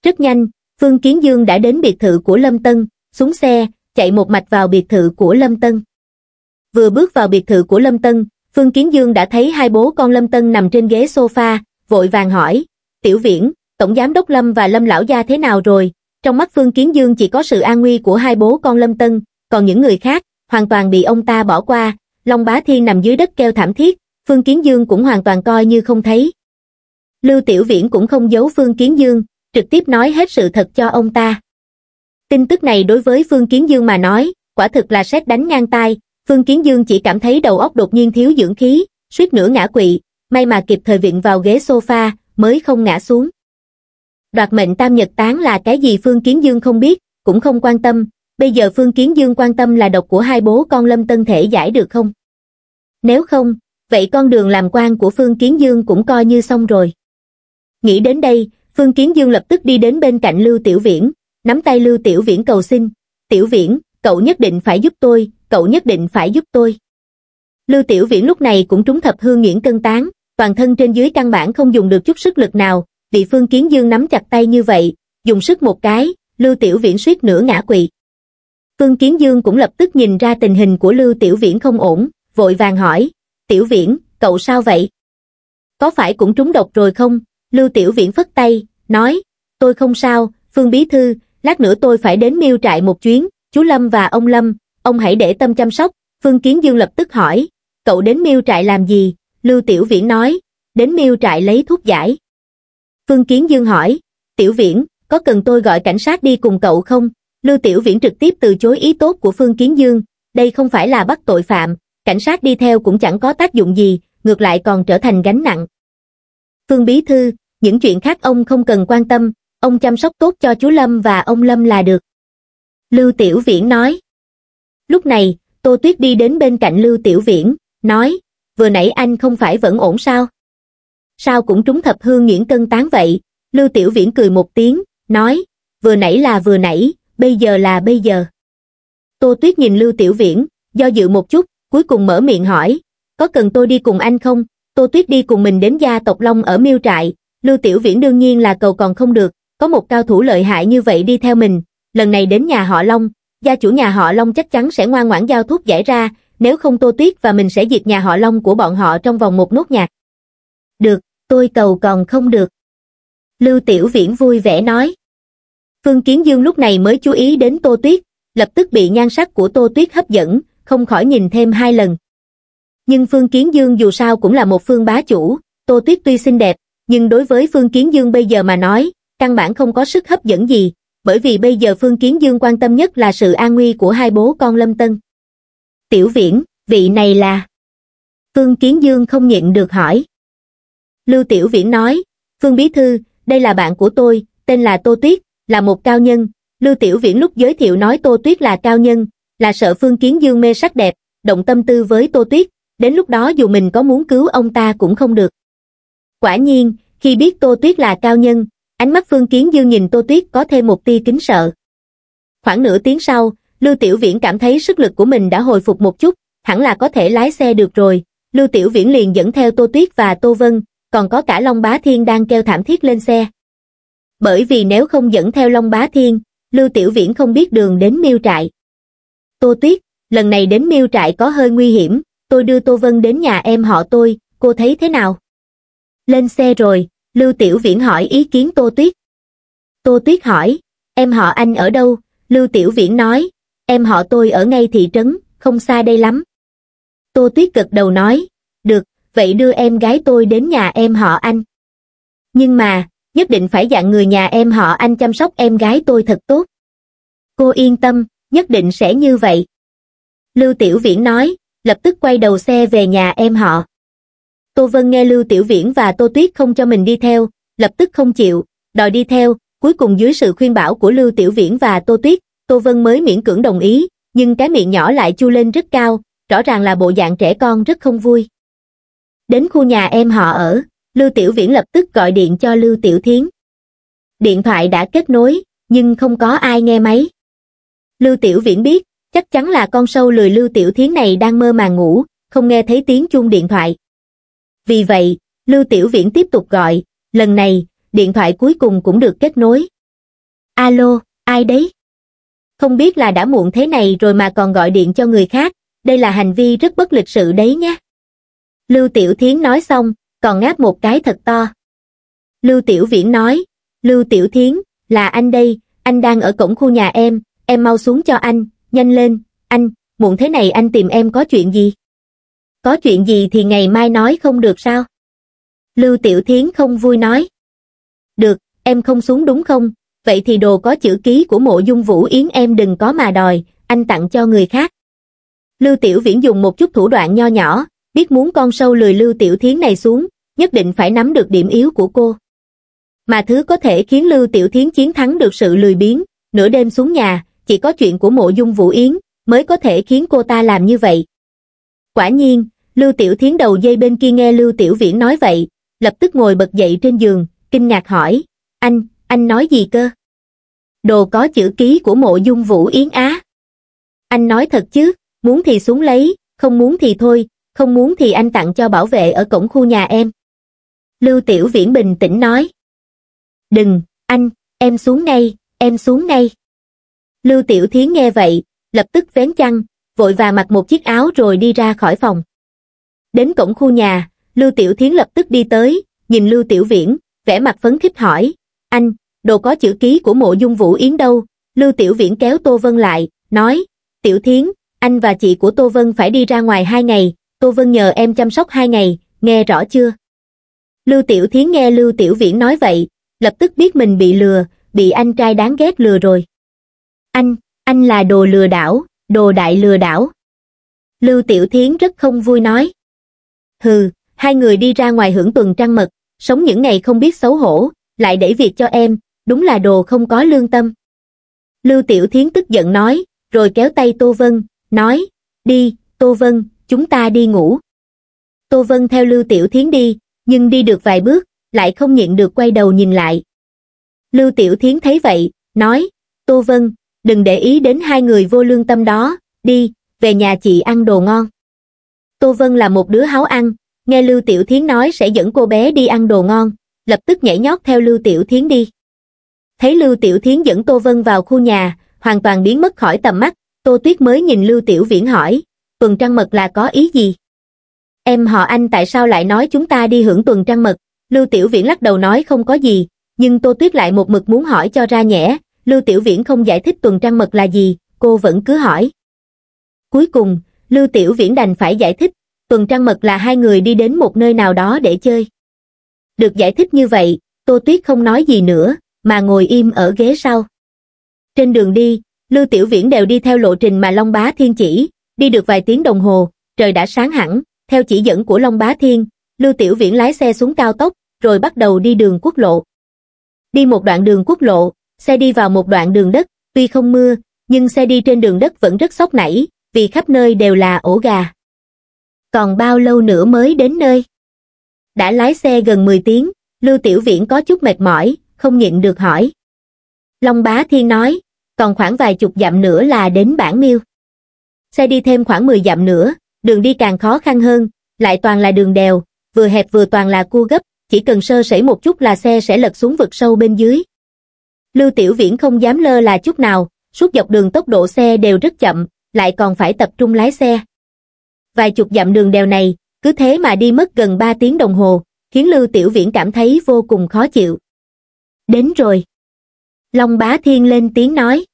[SPEAKER 1] Rất nhanh, Phương Kiến Dương đã đến biệt thự của Lâm Tân, xuống xe, chạy một mạch vào biệt thự của Lâm Tân. Vừa bước vào biệt thự của Lâm Tân, Phương Kiến Dương đã thấy hai bố con Lâm Tân nằm trên ghế sofa, vội vàng hỏi, Tiểu Viễn, Tổng Giám Đốc Lâm và Lâm Lão Gia thế nào rồi, trong mắt phương kiến dương chỉ có sự an nguy của hai bố con lâm tân còn những người khác hoàn toàn bị ông ta bỏ qua long bá thiên nằm dưới đất kêu thảm thiết phương kiến dương cũng hoàn toàn coi như không thấy lưu tiểu viễn cũng không giấu phương kiến dương trực tiếp nói hết sự thật cho ông ta tin tức này đối với phương kiến dương mà nói quả thực là xét đánh ngang tai phương kiến dương chỉ cảm thấy đầu óc đột nhiên thiếu dưỡng khí suýt nữa ngã quỵ may mà kịp thời viện vào ghế sofa mới không ngã xuống đoạt mệnh tam nhật tán là cái gì Phương Kiến Dương không biết, cũng không quan tâm, bây giờ Phương Kiến Dương quan tâm là độc của hai bố con Lâm Tân thể giải được không? Nếu không, vậy con đường làm quan của Phương Kiến Dương cũng coi như xong rồi. Nghĩ đến đây, Phương Kiến Dương lập tức đi đến bên cạnh Lưu Tiểu Viễn, nắm tay Lưu Tiểu Viễn cầu xin, Tiểu Viễn, cậu nhất định phải giúp tôi, cậu nhất định phải giúp tôi. Lưu Tiểu Viễn lúc này cũng trúng thập hương nghiễn cân tán, toàn thân trên dưới căn bản không dùng được chút sức lực nào, bị Phương Kiến Dương nắm chặt tay như vậy, dùng sức một cái, Lưu Tiểu Viễn suýt nửa ngã quỵ. Phương Kiến Dương cũng lập tức nhìn ra tình hình của Lưu Tiểu Viễn không ổn, vội vàng hỏi, Tiểu Viễn, cậu sao vậy? Có phải cũng trúng độc rồi không? Lưu Tiểu Viễn phất tay, nói, tôi không sao, Phương Bí Thư, lát nữa tôi phải đến miêu trại một chuyến, chú Lâm và ông Lâm, ông hãy để tâm chăm sóc. Phương Kiến Dương lập tức hỏi, cậu đến miêu trại làm gì? Lưu Tiểu Viễn nói, đến miêu trại lấy thuốc giải. Phương Kiến Dương hỏi, Tiểu Viễn, có cần tôi gọi cảnh sát đi cùng cậu không? Lưu Tiểu Viễn trực tiếp từ chối ý tốt của Phương Kiến Dương, đây không phải là bắt tội phạm, cảnh sát đi theo cũng chẳng có tác dụng gì, ngược lại còn trở thành gánh nặng. Phương Bí Thư, những chuyện khác ông không cần quan tâm, ông chăm sóc tốt cho chú Lâm và ông Lâm là được. Lưu Tiểu Viễn nói. Lúc này, Tô Tuyết đi đến bên cạnh Lưu Tiểu Viễn, nói, vừa nãy anh không phải vẫn ổn sao? sao cũng trúng thập hương nghiễn cân tán vậy lưu tiểu viễn cười một tiếng nói vừa nãy là vừa nãy bây giờ là bây giờ tô tuyết nhìn lưu tiểu viễn do dự một chút cuối cùng mở miệng hỏi có cần tôi đi cùng anh không tô tuyết đi cùng mình đến gia tộc long ở miêu trại lưu tiểu viễn đương nhiên là cầu còn không được có một cao thủ lợi hại như vậy đi theo mình lần này đến nhà họ long gia chủ nhà họ long chắc chắn sẽ ngoan ngoãn giao thuốc giải ra nếu không tô tuyết và mình sẽ diệt nhà họ long của bọn họ trong vòng một nốt nhạc được tôi cầu còn không được. Lưu Tiểu Viễn vui vẻ nói. Phương Kiến Dương lúc này mới chú ý đến Tô Tuyết, lập tức bị nhan sắc của Tô Tuyết hấp dẫn, không khỏi nhìn thêm hai lần. Nhưng Phương Kiến Dương dù sao cũng là một phương bá chủ, Tô Tuyết tuy xinh đẹp, nhưng đối với Phương Kiến Dương bây giờ mà nói, căn bản không có sức hấp dẫn gì, bởi vì bây giờ Phương Kiến Dương quan tâm nhất là sự an nguy của hai bố con Lâm Tân. Tiểu Viễn, vị này là... Phương Kiến Dương không nhịn được hỏi. Lưu Tiểu Viễn nói, Phương Bí Thư, đây là bạn của tôi, tên là Tô Tuyết, là một cao nhân. Lưu Tiểu Viễn lúc giới thiệu nói Tô Tuyết là cao nhân, là sợ Phương Kiến Dương mê sắc đẹp, động tâm tư với Tô Tuyết, đến lúc đó dù mình có muốn cứu ông ta cũng không được. Quả nhiên, khi biết Tô Tuyết là cao nhân, ánh mắt Phương Kiến Dương nhìn Tô Tuyết có thêm một tia kính sợ. Khoảng nửa tiếng sau, Lưu Tiểu Viễn cảm thấy sức lực của mình đã hồi phục một chút, hẳn là có thể lái xe được rồi. Lưu Tiểu Viễn liền dẫn theo Tô Tuyết và Tô Vân, còn có cả Long Bá Thiên đang kêu thảm thiết lên xe. Bởi vì nếu không dẫn theo Long Bá Thiên, Lưu Tiểu Viễn không biết đường đến miêu trại. Tô Tuyết, lần này đến miêu trại có hơi nguy hiểm, tôi đưa Tô Vân đến nhà em họ tôi, cô thấy thế nào? Lên xe rồi, Lưu Tiểu Viễn hỏi ý kiến Tô Tuyết. Tô Tuyết hỏi, em họ anh ở đâu? Lưu Tiểu Viễn nói, em họ tôi ở ngay thị trấn, không xa đây lắm. Tô Tuyết gật đầu nói, vậy đưa em gái tôi đến nhà em họ anh. Nhưng mà, nhất định phải dặn người nhà em họ anh chăm sóc em gái tôi thật tốt. Cô yên tâm, nhất định sẽ như vậy. Lưu Tiểu Viễn nói, lập tức quay đầu xe về nhà em họ. Tô Vân nghe Lưu Tiểu Viễn và Tô Tuyết không cho mình đi theo, lập tức không chịu, đòi đi theo, cuối cùng dưới sự khuyên bảo của Lưu Tiểu Viễn và Tô Tuyết, Tô Vân mới miễn cưỡng đồng ý, nhưng cái miệng nhỏ lại chu lên rất cao, rõ ràng là bộ dạng trẻ con rất không vui đến khu nhà em họ ở lưu tiểu viễn lập tức gọi điện cho lưu tiểu thiến điện thoại đã kết nối nhưng không có ai nghe máy lưu tiểu viễn biết chắc chắn là con sâu lười lưu tiểu thiến này đang mơ màng ngủ không nghe thấy tiếng chuông điện thoại vì vậy lưu tiểu viễn tiếp tục gọi lần này điện thoại cuối cùng cũng được kết nối alo ai đấy không biết là đã muộn thế này rồi mà còn gọi điện cho người khác đây là hành vi rất bất lịch sự đấy nhé Lưu Tiểu Thiến nói xong, còn ngáp một cái thật to. Lưu Tiểu Viễn nói, Lưu Tiểu Thiến, là anh đây, anh đang ở cổng khu nhà em, em mau xuống cho anh, nhanh lên, anh, muộn thế này anh tìm em có chuyện gì? Có chuyện gì thì ngày mai nói không được sao? Lưu Tiểu Thiến không vui nói. Được, em không xuống đúng không? Vậy thì đồ có chữ ký của mộ dung vũ yến em đừng có mà đòi, anh tặng cho người khác. Lưu Tiểu Viễn dùng một chút thủ đoạn nho nhỏ, biết muốn con sâu lười Lưu Tiểu Thiến này xuống, nhất định phải nắm được điểm yếu của cô. Mà thứ có thể khiến Lưu Tiểu Thiến chiến thắng được sự lười biếng, nửa đêm xuống nhà, chỉ có chuyện của mộ dung Vũ Yến, mới có thể khiến cô ta làm như vậy. Quả nhiên, Lưu Tiểu Thiến đầu dây bên kia nghe Lưu Tiểu Viễn nói vậy, lập tức ngồi bật dậy trên giường, kinh ngạc hỏi, anh, anh nói gì cơ? Đồ có chữ ký của mộ dung Vũ Yến Á. Anh nói thật chứ, muốn thì xuống lấy, không muốn thì thôi, không muốn thì anh tặng cho bảo vệ ở cổng khu nhà em. Lưu Tiểu Viễn bình tĩnh nói. Đừng, anh, em xuống ngay, em xuống ngay. Lưu Tiểu Thiến nghe vậy, lập tức vén chăn, vội và mặc một chiếc áo rồi đi ra khỏi phòng. Đến cổng khu nhà, Lưu Tiểu Thiến lập tức đi tới, nhìn Lưu Tiểu Viễn, vẻ mặt phấn khích hỏi, anh, đồ có chữ ký của mộ dung vũ yến đâu? Lưu Tiểu Viễn kéo Tô Vân lại, nói, Tiểu Thiến, anh và chị của Tô Vân phải đi ra ngoài hai ngày, Tô Vân nhờ em chăm sóc hai ngày, nghe rõ chưa? Lưu Tiểu Thiến nghe Lưu Tiểu Viễn nói vậy, lập tức biết mình bị lừa, bị anh trai đáng ghét lừa rồi. Anh, anh là đồ lừa đảo, đồ đại lừa đảo. Lưu Tiểu Thiến rất không vui nói. Hừ, hai người đi ra ngoài hưởng tuần trăng mật, sống những ngày không biết xấu hổ, lại để việc cho em, đúng là đồ không có lương tâm. Lưu Tiểu Thiến tức giận nói, rồi kéo tay Tô Vân, nói, đi, Tô Vân, chúng ta đi ngủ. Tô Vân theo Lưu Tiểu Thiến đi, nhưng đi được vài bước, lại không nhịn được quay đầu nhìn lại. Lưu Tiểu Thiến thấy vậy, nói, Tô Vân, đừng để ý đến hai người vô lương tâm đó, đi, về nhà chị ăn đồ ngon. Tô Vân là một đứa háo ăn, nghe Lưu Tiểu Thiến nói sẽ dẫn cô bé đi ăn đồ ngon, lập tức nhảy nhót theo Lưu Tiểu Thiến đi. Thấy Lưu Tiểu Thiến dẫn Tô Vân vào khu nhà, hoàn toàn biến mất khỏi tầm mắt, Tô Tuyết mới nhìn Lưu Tiểu Viễn hỏi, tuần trăng mật là có ý gì? Em họ anh tại sao lại nói chúng ta đi hưởng tuần trăng mật? Lưu Tiểu Viễn lắc đầu nói không có gì, nhưng Tô Tuyết lại một mực muốn hỏi cho ra nhẽ. Lưu Tiểu Viễn không giải thích tuần trăng mật là gì, cô vẫn cứ hỏi. Cuối cùng, Lưu Tiểu Viễn đành phải giải thích, tuần trăng mật là hai người đi đến một nơi nào đó để chơi. Được giải thích như vậy, Tô Tuyết không nói gì nữa, mà ngồi im ở ghế sau. Trên đường đi, Lưu Tiểu Viễn đều đi theo lộ trình mà Long Bá Thiên chỉ, Đi được vài tiếng đồng hồ, trời đã sáng hẳn, theo chỉ dẫn của Long Bá Thiên, Lưu Tiểu Viễn lái xe xuống cao tốc, rồi bắt đầu đi đường quốc lộ. Đi một đoạn đường quốc lộ, xe đi vào một đoạn đường đất, tuy không mưa, nhưng xe đi trên đường đất vẫn rất sốc nảy, vì khắp nơi đều là ổ gà. Còn bao lâu nữa mới đến nơi? Đã lái xe gần 10 tiếng, Lưu Tiểu Viễn có chút mệt mỏi, không nhịn được hỏi. Long Bá Thiên nói, còn khoảng vài chục dặm nữa là đến bản miêu xe đi thêm khoảng 10 dặm nữa, đường đi càng khó khăn hơn, lại toàn là đường đèo, vừa hẹp vừa toàn là cua gấp, chỉ cần sơ sẩy một chút là xe sẽ lật xuống vực sâu bên dưới. Lưu Tiểu Viễn không dám lơ là chút nào, suốt dọc đường tốc độ xe đều rất chậm, lại còn phải tập trung lái xe. Vài chục dặm đường đèo này, cứ thế mà đi mất gần 3 tiếng đồng hồ, khiến Lưu Tiểu Viễn cảm thấy vô cùng khó chịu. Đến rồi. Long Bá Thiên lên tiếng nói.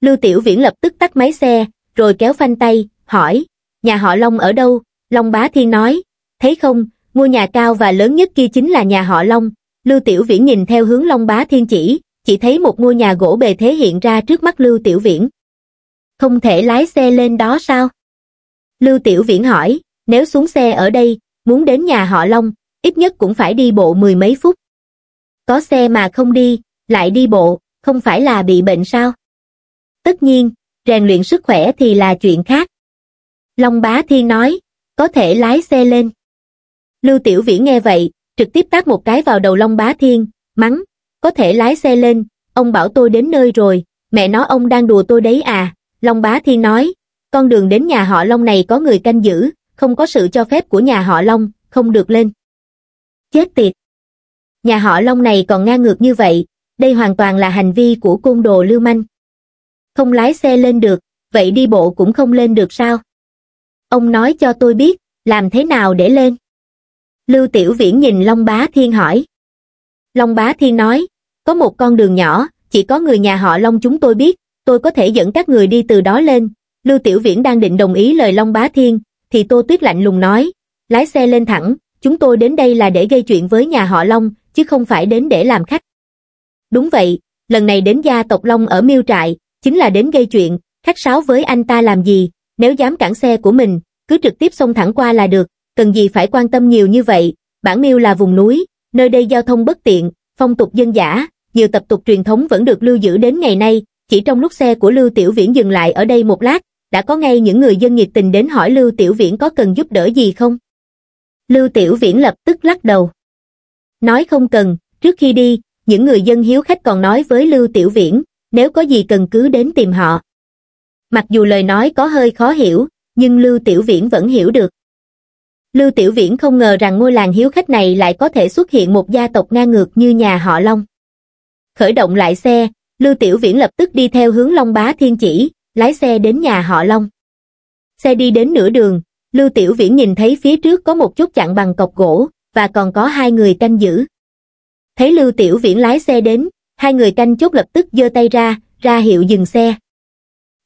[SPEAKER 1] Lưu Tiểu Viễn lập tức tắt máy xe, rồi kéo phanh tay, hỏi, nhà họ Long ở đâu? Long Bá Thiên nói, thấy không, ngôi nhà cao và lớn nhất kia chính là nhà họ Long. Lưu Tiểu Viễn nhìn theo hướng Long Bá Thiên chỉ, chỉ thấy một ngôi nhà gỗ bề thế hiện ra trước mắt Lưu Tiểu Viễn. Không thể lái xe lên đó sao? Lưu Tiểu Viễn hỏi, nếu xuống xe ở đây, muốn đến nhà họ Long, ít nhất cũng phải đi bộ mười mấy phút. Có xe mà không đi, lại đi bộ, không phải là bị bệnh sao? Tất nhiên, rèn luyện sức khỏe thì là chuyện khác. Long Bá Thiên nói, có thể lái xe lên. Lưu Tiểu Viễn nghe vậy, trực tiếp tác một cái vào đầu Long Bá Thiên, mắng, có thể lái xe lên, ông bảo tôi đến nơi rồi, mẹ nói ông đang đùa tôi đấy à, Long Bá Thiên nói, con đường đến nhà họ Long này có người canh giữ, không có sự cho phép của nhà họ Long, không được lên. Chết tiệt! Nhà họ Long này còn ngang ngược như vậy, đây hoàn toàn là hành vi của côn đồ lưu manh không lái xe lên được, vậy đi bộ cũng không lên được sao? Ông nói cho tôi biết, làm thế nào để lên? Lưu Tiểu Viễn nhìn Long Bá Thiên hỏi. Long Bá Thiên nói, có một con đường nhỏ, chỉ có người nhà họ Long chúng tôi biết, tôi có thể dẫn các người đi từ đó lên. Lưu Tiểu Viễn đang định đồng ý lời Long Bá Thiên, thì Tô Tuyết lạnh lùng nói, lái xe lên thẳng, chúng tôi đến đây là để gây chuyện với nhà họ Long, chứ không phải đến để làm khách. Đúng vậy, lần này đến gia tộc Long ở Miêu Trại, chính là đến gây chuyện, khách sáo với anh ta làm gì, nếu dám cản xe của mình, cứ trực tiếp xông thẳng qua là được, cần gì phải quan tâm nhiều như vậy, bản miêu là vùng núi, nơi đây giao thông bất tiện, phong tục dân giả, nhiều tập tục truyền thống vẫn được lưu giữ đến ngày nay, chỉ trong lúc xe của Lưu Tiểu Viễn dừng lại ở đây một lát, đã có ngay những người dân nhiệt tình đến hỏi Lưu Tiểu Viễn có cần giúp đỡ gì không. Lưu Tiểu Viễn lập tức lắc đầu. Nói không cần, trước khi đi, những người dân hiếu khách còn nói với Lưu Tiểu Viễn, nếu có gì cần cứ đến tìm họ. Mặc dù lời nói có hơi khó hiểu, nhưng Lưu Tiểu Viễn vẫn hiểu được. Lưu Tiểu Viễn không ngờ rằng ngôi làng hiếu khách này lại có thể xuất hiện một gia tộc ngang ngược như nhà họ Long. Khởi động lại xe, Lưu Tiểu Viễn lập tức đi theo hướng Long Bá Thiên Chỉ, lái xe đến nhà họ Long. Xe đi đến nửa đường, Lưu Tiểu Viễn nhìn thấy phía trước có một chút chặn bằng cọc gỗ, và còn có hai người canh giữ. Thấy Lưu Tiểu Viễn lái xe đến, hai người canh chốt lập tức giơ tay ra ra hiệu dừng xe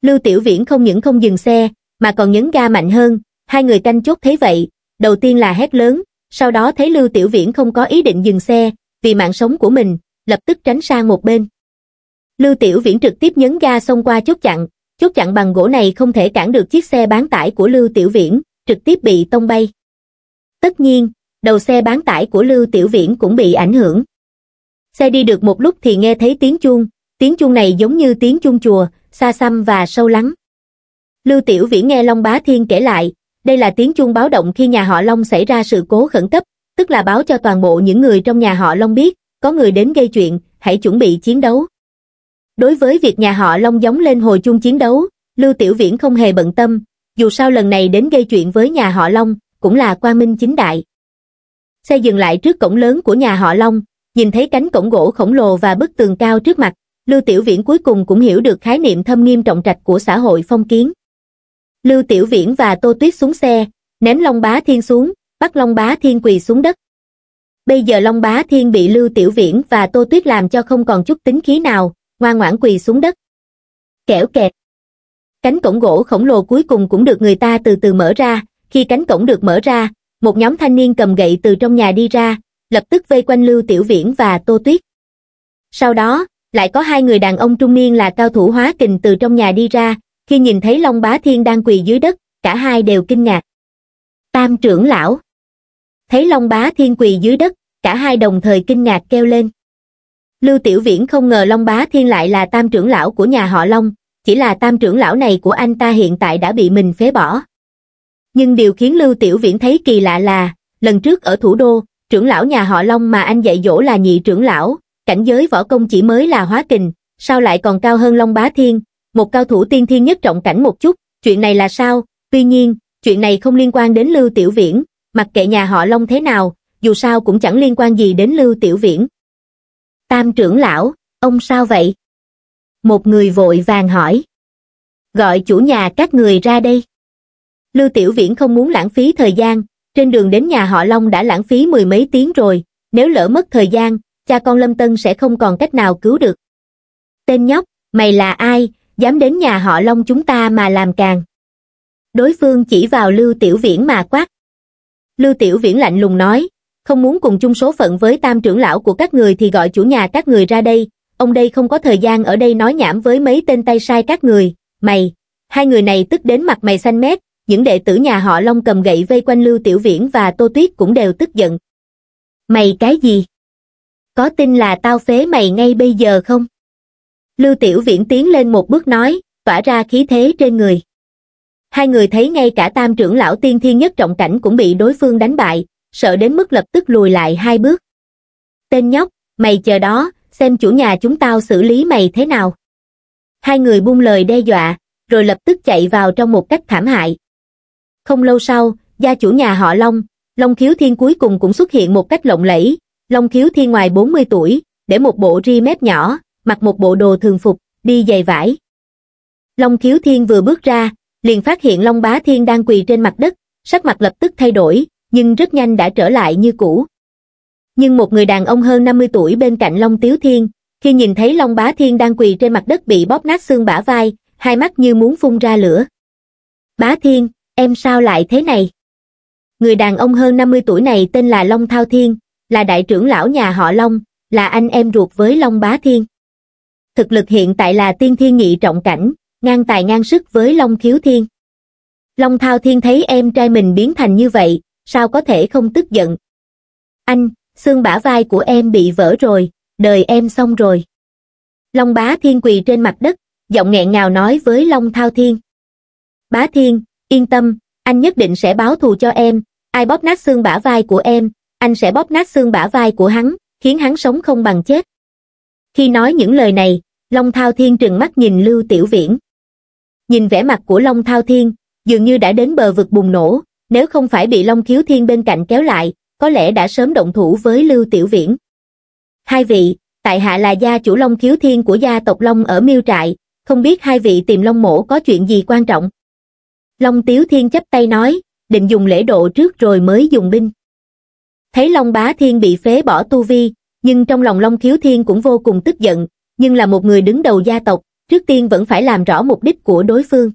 [SPEAKER 1] lưu tiểu viễn không những không dừng xe mà còn nhấn ga mạnh hơn hai người canh chốt thấy vậy đầu tiên là hét lớn sau đó thấy lưu tiểu viễn không có ý định dừng xe vì mạng sống của mình lập tức tránh sang một bên lưu tiểu viễn trực tiếp nhấn ga xông qua chốt chặn chốt chặn bằng gỗ này không thể cản được chiếc xe bán tải của lưu tiểu viễn trực tiếp bị tông bay tất nhiên đầu xe bán tải của lưu tiểu viễn cũng bị ảnh hưởng xe đi được một lúc thì nghe thấy tiếng chuông, tiếng chuông này giống như tiếng chuông chùa, xa xăm và sâu lắng. Lưu Tiểu Viễn nghe Long Bá Thiên kể lại, đây là tiếng chuông báo động khi nhà họ Long xảy ra sự cố khẩn cấp, tức là báo cho toàn bộ những người trong nhà họ Long biết, có người đến gây chuyện, hãy chuẩn bị chiến đấu. Đối với việc nhà họ Long giống lên hồi chuông chiến đấu, Lưu Tiểu Viễn không hề bận tâm, dù sao lần này đến gây chuyện với nhà họ Long, cũng là quan minh chính đại. Xe dừng lại trước cổng lớn của nhà họ Long, nhìn thấy cánh cổng gỗ khổng lồ và bức tường cao trước mặt, Lưu Tiểu Viễn cuối cùng cũng hiểu được khái niệm thâm nghiêm trọng trạch của xã hội phong kiến. Lưu Tiểu Viễn và Tô Tuyết xuống xe, ném Long Bá Thiên xuống, bắt Long Bá Thiên quỳ xuống đất. Bây giờ Long Bá Thiên bị Lưu Tiểu Viễn và Tô Tuyết làm cho không còn chút tính khí nào, ngoan ngoãn quỳ xuống đất. Kẻo kẹt. Cánh cổng gỗ khổng lồ cuối cùng cũng được người ta từ từ mở ra, khi cánh cổng được mở ra, một nhóm thanh niên cầm gậy từ trong nhà đi ra, lập tức vây quanh lưu tiểu viễn và tô tuyết sau đó lại có hai người đàn ông trung niên là cao thủ hóa kình từ trong nhà đi ra khi nhìn thấy long bá thiên đang quỳ dưới đất cả hai đều kinh ngạc tam trưởng lão thấy long bá thiên quỳ dưới đất cả hai đồng thời kinh ngạc kêu lên lưu tiểu viễn không ngờ long bá thiên lại là tam trưởng lão của nhà họ long chỉ là tam trưởng lão này của anh ta hiện tại đã bị mình phế bỏ nhưng điều khiến lưu tiểu viễn thấy kỳ lạ là lần trước ở thủ đô trưởng lão nhà họ Long mà anh dạy dỗ là nhị trưởng lão, cảnh giới võ công chỉ mới là hóa kình, sao lại còn cao hơn Long Bá Thiên, một cao thủ tiên thiên nhất trọng cảnh một chút, chuyện này là sao? Tuy nhiên, chuyện này không liên quan đến Lưu Tiểu Viễn, mặc kệ nhà họ Long thế nào, dù sao cũng chẳng liên quan gì đến Lưu Tiểu Viễn. Tam trưởng lão, ông sao vậy? Một người vội vàng hỏi. Gọi chủ nhà các người ra đây. Lưu Tiểu Viễn không muốn lãng phí thời gian, trên đường đến nhà họ Long đã lãng phí mười mấy tiếng rồi, nếu lỡ mất thời gian, cha con Lâm Tân sẽ không còn cách nào cứu được. Tên nhóc, mày là ai, dám đến nhà họ Long chúng ta mà làm càng. Đối phương chỉ vào Lưu Tiểu Viễn mà quát. Lưu Tiểu Viễn lạnh lùng nói, không muốn cùng chung số phận với tam trưởng lão của các người thì gọi chủ nhà các người ra đây, ông đây không có thời gian ở đây nói nhảm với mấy tên tay sai các người, mày, hai người này tức đến mặt mày xanh mét, những đệ tử nhà họ Long cầm gậy vây quanh Lưu Tiểu Viễn và Tô Tuyết cũng đều tức giận. Mày cái gì? Có tin là tao phế mày ngay bây giờ không? Lưu Tiểu Viễn tiến lên một bước nói, tỏa ra khí thế trên người. Hai người thấy ngay cả tam trưởng lão tiên thiên nhất trọng cảnh cũng bị đối phương đánh bại, sợ đến mức lập tức lùi lại hai bước. Tên nhóc, mày chờ đó, xem chủ nhà chúng tao xử lý mày thế nào. Hai người buông lời đe dọa, rồi lập tức chạy vào trong một cách thảm hại. Không lâu sau, gia chủ nhà họ Long, Long Khiếu Thiên cuối cùng cũng xuất hiện một cách lộng lẫy. Long Khiếu Thiên ngoài 40 tuổi, để một bộ ri mép nhỏ, mặc một bộ đồ thường phục, đi giày vải. Long Khiếu Thiên vừa bước ra, liền phát hiện Long Bá Thiên đang quỳ trên mặt đất, sắc mặt lập tức thay đổi, nhưng rất nhanh đã trở lại như cũ. Nhưng một người đàn ông hơn 50 tuổi bên cạnh Long Tiếu Thiên, khi nhìn thấy Long Bá Thiên đang quỳ trên mặt đất bị bóp nát xương bả vai, hai mắt như muốn phun ra lửa. Bá Thiên, em sao lại thế này? Người đàn ông hơn 50 tuổi này tên là Long Thao Thiên, là đại trưởng lão nhà họ Long, là anh em ruột với Long Bá Thiên. Thực lực hiện tại là tiên thiên nhị trọng cảnh, ngang tài ngang sức với Long Khiếu Thiên. Long Thao Thiên thấy em trai mình biến thành như vậy, sao có thể không tức giận? Anh, xương bả vai của em bị vỡ rồi, đời em xong rồi. Long Bá Thiên quỳ trên mặt đất, giọng nghẹn ngào nói với Long Thao Thiên. Bá Thiên, Yên tâm, anh nhất định sẽ báo thù cho em, ai bóp nát xương bả vai của em, anh sẽ bóp nát xương bả vai của hắn, khiến hắn sống không bằng chết. Khi nói những lời này, Long Thao Thiên trừng mắt nhìn Lưu Tiểu Viễn. Nhìn vẻ mặt của Long Thao Thiên, dường như đã đến bờ vực bùng nổ, nếu không phải bị Long Khiếu Thiên bên cạnh kéo lại, có lẽ đã sớm động thủ với Lưu Tiểu Viễn. Hai vị, tại hạ là gia chủ Long Khiếu Thiên của gia tộc Long ở Miêu Trại, không biết hai vị tìm Long Mổ có chuyện gì quan trọng long tiếu thiên chấp tay nói định dùng lễ độ trước rồi mới dùng binh thấy long bá thiên bị phế bỏ tu vi nhưng trong lòng long thiếu thiên cũng vô cùng tức giận nhưng là một người đứng đầu gia tộc trước tiên vẫn phải làm rõ mục đích của đối phương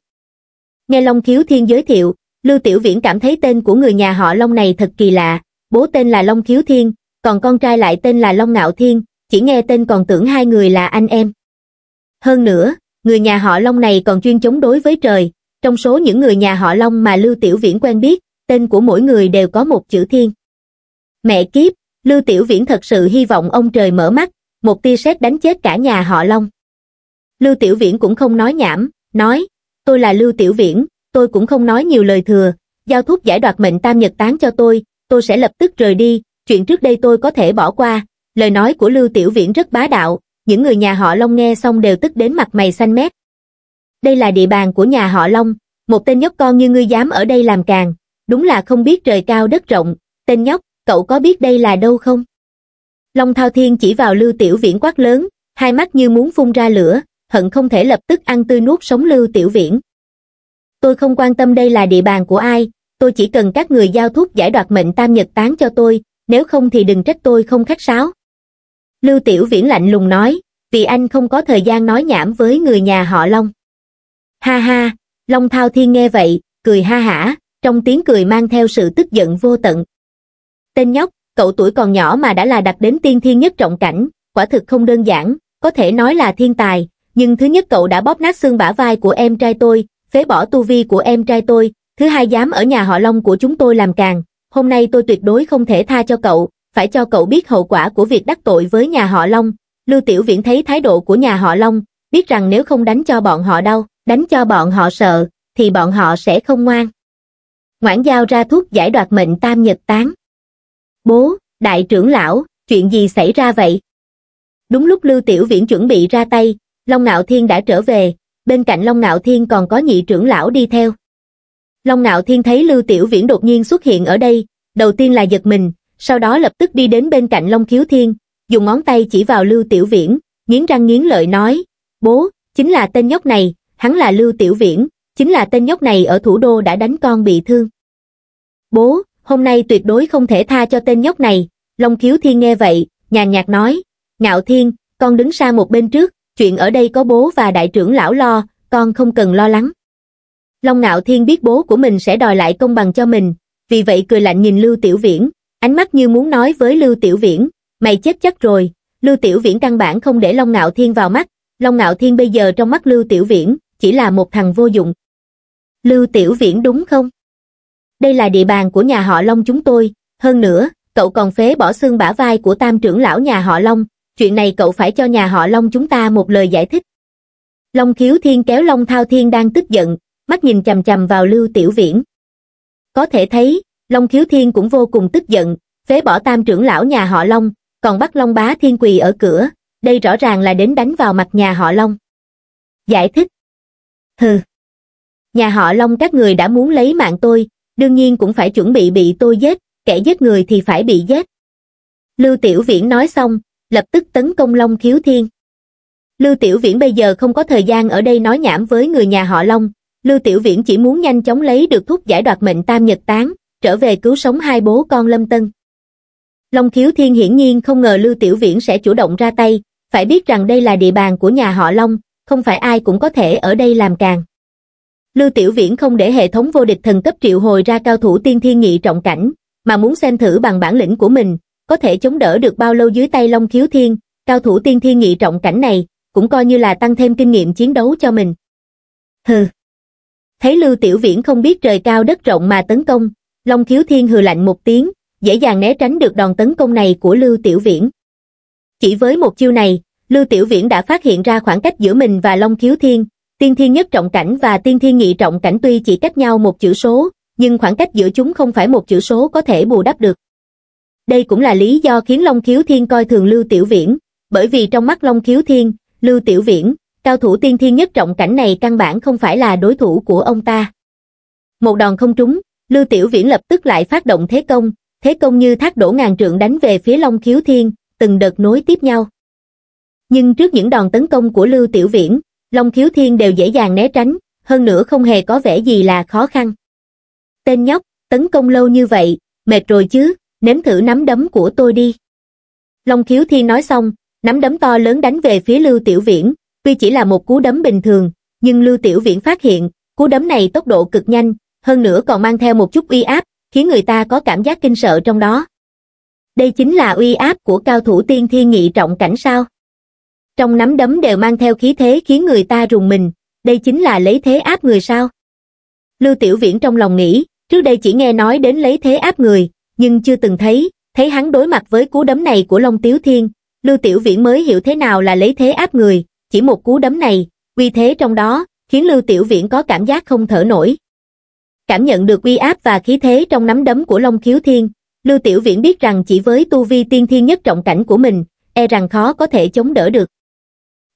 [SPEAKER 1] nghe long thiếu thiên giới thiệu lưu tiểu viễn cảm thấy tên của người nhà họ long này thật kỳ lạ bố tên là long thiếu thiên còn con trai lại tên là long ngạo thiên chỉ nghe tên còn tưởng hai người là anh em hơn nữa người nhà họ long này còn chuyên chống đối với trời trong số những người nhà họ Long mà Lưu Tiểu Viễn quen biết, tên của mỗi người đều có một chữ thiên. Mẹ kiếp, Lưu Tiểu Viễn thật sự hy vọng ông trời mở mắt, một tia sét đánh chết cả nhà họ Long. Lưu Tiểu Viễn cũng không nói nhảm, nói, tôi là Lưu Tiểu Viễn, tôi cũng không nói nhiều lời thừa, giao thuốc giải đoạt mệnh tam nhật tán cho tôi, tôi sẽ lập tức rời đi, chuyện trước đây tôi có thể bỏ qua. Lời nói của Lưu Tiểu Viễn rất bá đạo, những người nhà họ Long nghe xong đều tức đến mặt mày xanh mét, đây là địa bàn của nhà họ Long, một tên nhóc con như ngươi dám ở đây làm càng, đúng là không biết trời cao đất rộng, tên nhóc, cậu có biết đây là đâu không? Long Thao Thiên chỉ vào Lưu Tiểu Viễn quát lớn, hai mắt như muốn phun ra lửa, hận không thể lập tức ăn tươi nuốt sống Lưu Tiểu Viễn. Tôi không quan tâm đây là địa bàn của ai, tôi chỉ cần các người giao thuốc giải đoạt mệnh tam nhật tán cho tôi, nếu không thì đừng trách tôi không khách sáo. Lưu Tiểu Viễn lạnh lùng nói, vì anh không có thời gian nói nhảm với người nhà họ Long ha ha long thao thiên nghe vậy cười ha hả trong tiếng cười mang theo sự tức giận vô tận tên nhóc cậu tuổi còn nhỏ mà đã là đặt đến tiên thiên nhất trọng cảnh quả thực không đơn giản có thể nói là thiên tài nhưng thứ nhất cậu đã bóp nát xương bả vai của em trai tôi phế bỏ tu vi của em trai tôi thứ hai dám ở nhà họ long của chúng tôi làm càng hôm nay tôi tuyệt đối không thể tha cho cậu phải cho cậu biết hậu quả của việc đắc tội với nhà họ long lưu tiểu viễn thấy thái độ của nhà họ long biết rằng nếu không đánh cho bọn họ đâu đánh cho bọn họ sợ, thì bọn họ sẽ không ngoan. Ngoãn giao ra thuốc giải đoạt mệnh tam nhật tán. Bố, đại trưởng lão, chuyện gì xảy ra vậy? Đúng lúc Lưu Tiểu Viễn chuẩn bị ra tay, Long Ngạo Thiên đã trở về, bên cạnh Long Ngạo Thiên còn có nhị trưởng lão đi theo. Long Ngạo Thiên thấy Lưu Tiểu Viễn đột nhiên xuất hiện ở đây, đầu tiên là giật mình, sau đó lập tức đi đến bên cạnh Long Khiếu Thiên, dùng ngón tay chỉ vào Lưu Tiểu Viễn, nghiến răng nghiến lợi nói, bố, chính là tên nhóc này, hắn là Lưu Tiểu Viễn, chính là tên nhóc này ở thủ đô đã đánh con bị thương. Bố, hôm nay tuyệt đối không thể tha cho tên nhóc này, Long Khiếu Thiên nghe vậy, nhàn nhạt nói, Ngạo Thiên, con đứng xa một bên trước, chuyện ở đây có bố và đại trưởng lão lo, con không cần lo lắng. Long Ngạo Thiên biết bố của mình sẽ đòi lại công bằng cho mình, vì vậy cười lạnh nhìn Lưu Tiểu Viễn, ánh mắt như muốn nói với Lưu Tiểu Viễn, mày chết chắc rồi, Lưu Tiểu Viễn căn bản không để Long Ngạo Thiên vào mắt, Long Ngạo Thiên bây giờ trong mắt Lưu Tiểu Viễn, chỉ là một thằng vô dụng. Lưu Tiểu Viễn đúng không? Đây là địa bàn của nhà họ Long chúng tôi, hơn nữa, cậu còn phế bỏ xương bả vai của tam trưởng lão nhà họ Long, chuyện này cậu phải cho nhà họ Long chúng ta một lời giải thích. Long khiếu thiên kéo Long thao thiên đang tức giận, mắt nhìn chầm chầm vào Lưu Tiểu Viễn. Có thể thấy, Long khiếu thiên cũng vô cùng tức giận, phế bỏ tam trưởng lão nhà họ Long, còn bắt Long bá thiên quỳ ở cửa, đây rõ ràng là đến đánh vào mặt nhà họ Long. Giải thích hừ nhà họ long các người đã muốn lấy mạng tôi đương nhiên cũng phải chuẩn bị bị tôi giết kẻ giết người thì phải bị giết lưu tiểu viễn nói xong lập tức tấn công long khiếu thiên lưu tiểu viễn bây giờ không có thời gian ở đây nói nhảm với người nhà họ long lưu tiểu viễn chỉ muốn nhanh chóng lấy được thuốc giải đoạt mệnh tam nhật tán trở về cứu sống hai bố con lâm tân long khiếu thiên hiển nhiên không ngờ lưu tiểu viễn sẽ chủ động ra tay phải biết rằng đây là địa bàn của nhà họ long không phải ai cũng có thể ở đây làm càng. Lưu Tiểu Viễn không để hệ thống vô địch thần cấp triệu hồi ra cao thủ tiên thiên nghị trọng cảnh, mà muốn xem thử bằng bản lĩnh của mình, có thể chống đỡ được bao lâu dưới tay Long Khiếu Thiên, cao thủ tiên thiên nghị trọng cảnh này, cũng coi như là tăng thêm kinh nghiệm chiến đấu cho mình. Hừ. Thấy Lưu Tiểu Viễn không biết trời cao đất rộng mà tấn công, Long Khiếu Thiên hừ lạnh một tiếng, dễ dàng né tránh được đòn tấn công này của Lưu Tiểu Viễn. Chỉ với một chiêu này, Lưu Tiểu Viễn đã phát hiện ra khoảng cách giữa mình và Long Khiếu Thiên, tiên thiên nhất trọng cảnh và tiên thiên nhị trọng cảnh tuy chỉ cách nhau một chữ số, nhưng khoảng cách giữa chúng không phải một chữ số có thể bù đắp được. Đây cũng là lý do khiến Long Khiếu Thiên coi thường Lưu Tiểu Viễn, bởi vì trong mắt Long Khiếu Thiên, Lưu Tiểu Viễn, cao thủ tiên thiên nhất trọng cảnh này căn bản không phải là đối thủ của ông ta. Một đòn không trúng, Lưu Tiểu Viễn lập tức lại phát động thế công, thế công như thác đổ ngàn trượng đánh về phía Long Khiếu Thiên, từng đợt nối tiếp nhau nhưng trước những đòn tấn công của Lưu Tiểu Viễn, Long Khiếu Thiên đều dễ dàng né tránh, hơn nữa không hề có vẻ gì là khó khăn. Tên nhóc, tấn công lâu như vậy, mệt rồi chứ, nếm thử nắm đấm của tôi đi. Long Khiếu Thiên nói xong, nắm đấm to lớn đánh về phía Lưu Tiểu Viễn, tuy chỉ là một cú đấm bình thường, nhưng Lưu Tiểu Viễn phát hiện, cú đấm này tốc độ cực nhanh, hơn nữa còn mang theo một chút uy áp, khiến người ta có cảm giác kinh sợ trong đó. Đây chính là uy áp của cao thủ tiên thiên nghị trọng cảnh sao trong nắm đấm đều mang theo khí thế khiến người ta rùng mình, đây chính là lấy thế áp người sao? Lưu Tiểu Viễn trong lòng nghĩ, trước đây chỉ nghe nói đến lấy thế áp người, nhưng chưa từng thấy, thấy hắn đối mặt với cú đấm này của Long Tiếu Thiên, Lưu Tiểu Viễn mới hiểu thế nào là lấy thế áp người, chỉ một cú đấm này, uy thế trong đó, khiến Lưu Tiểu Viễn có cảm giác không thở nổi. Cảm nhận được uy áp và khí thế trong nắm đấm của Long Khiếu Thiên, Lưu Tiểu Viễn biết rằng chỉ với tu vi tiên thiên nhất trọng cảnh của mình, e rằng khó có thể chống đỡ được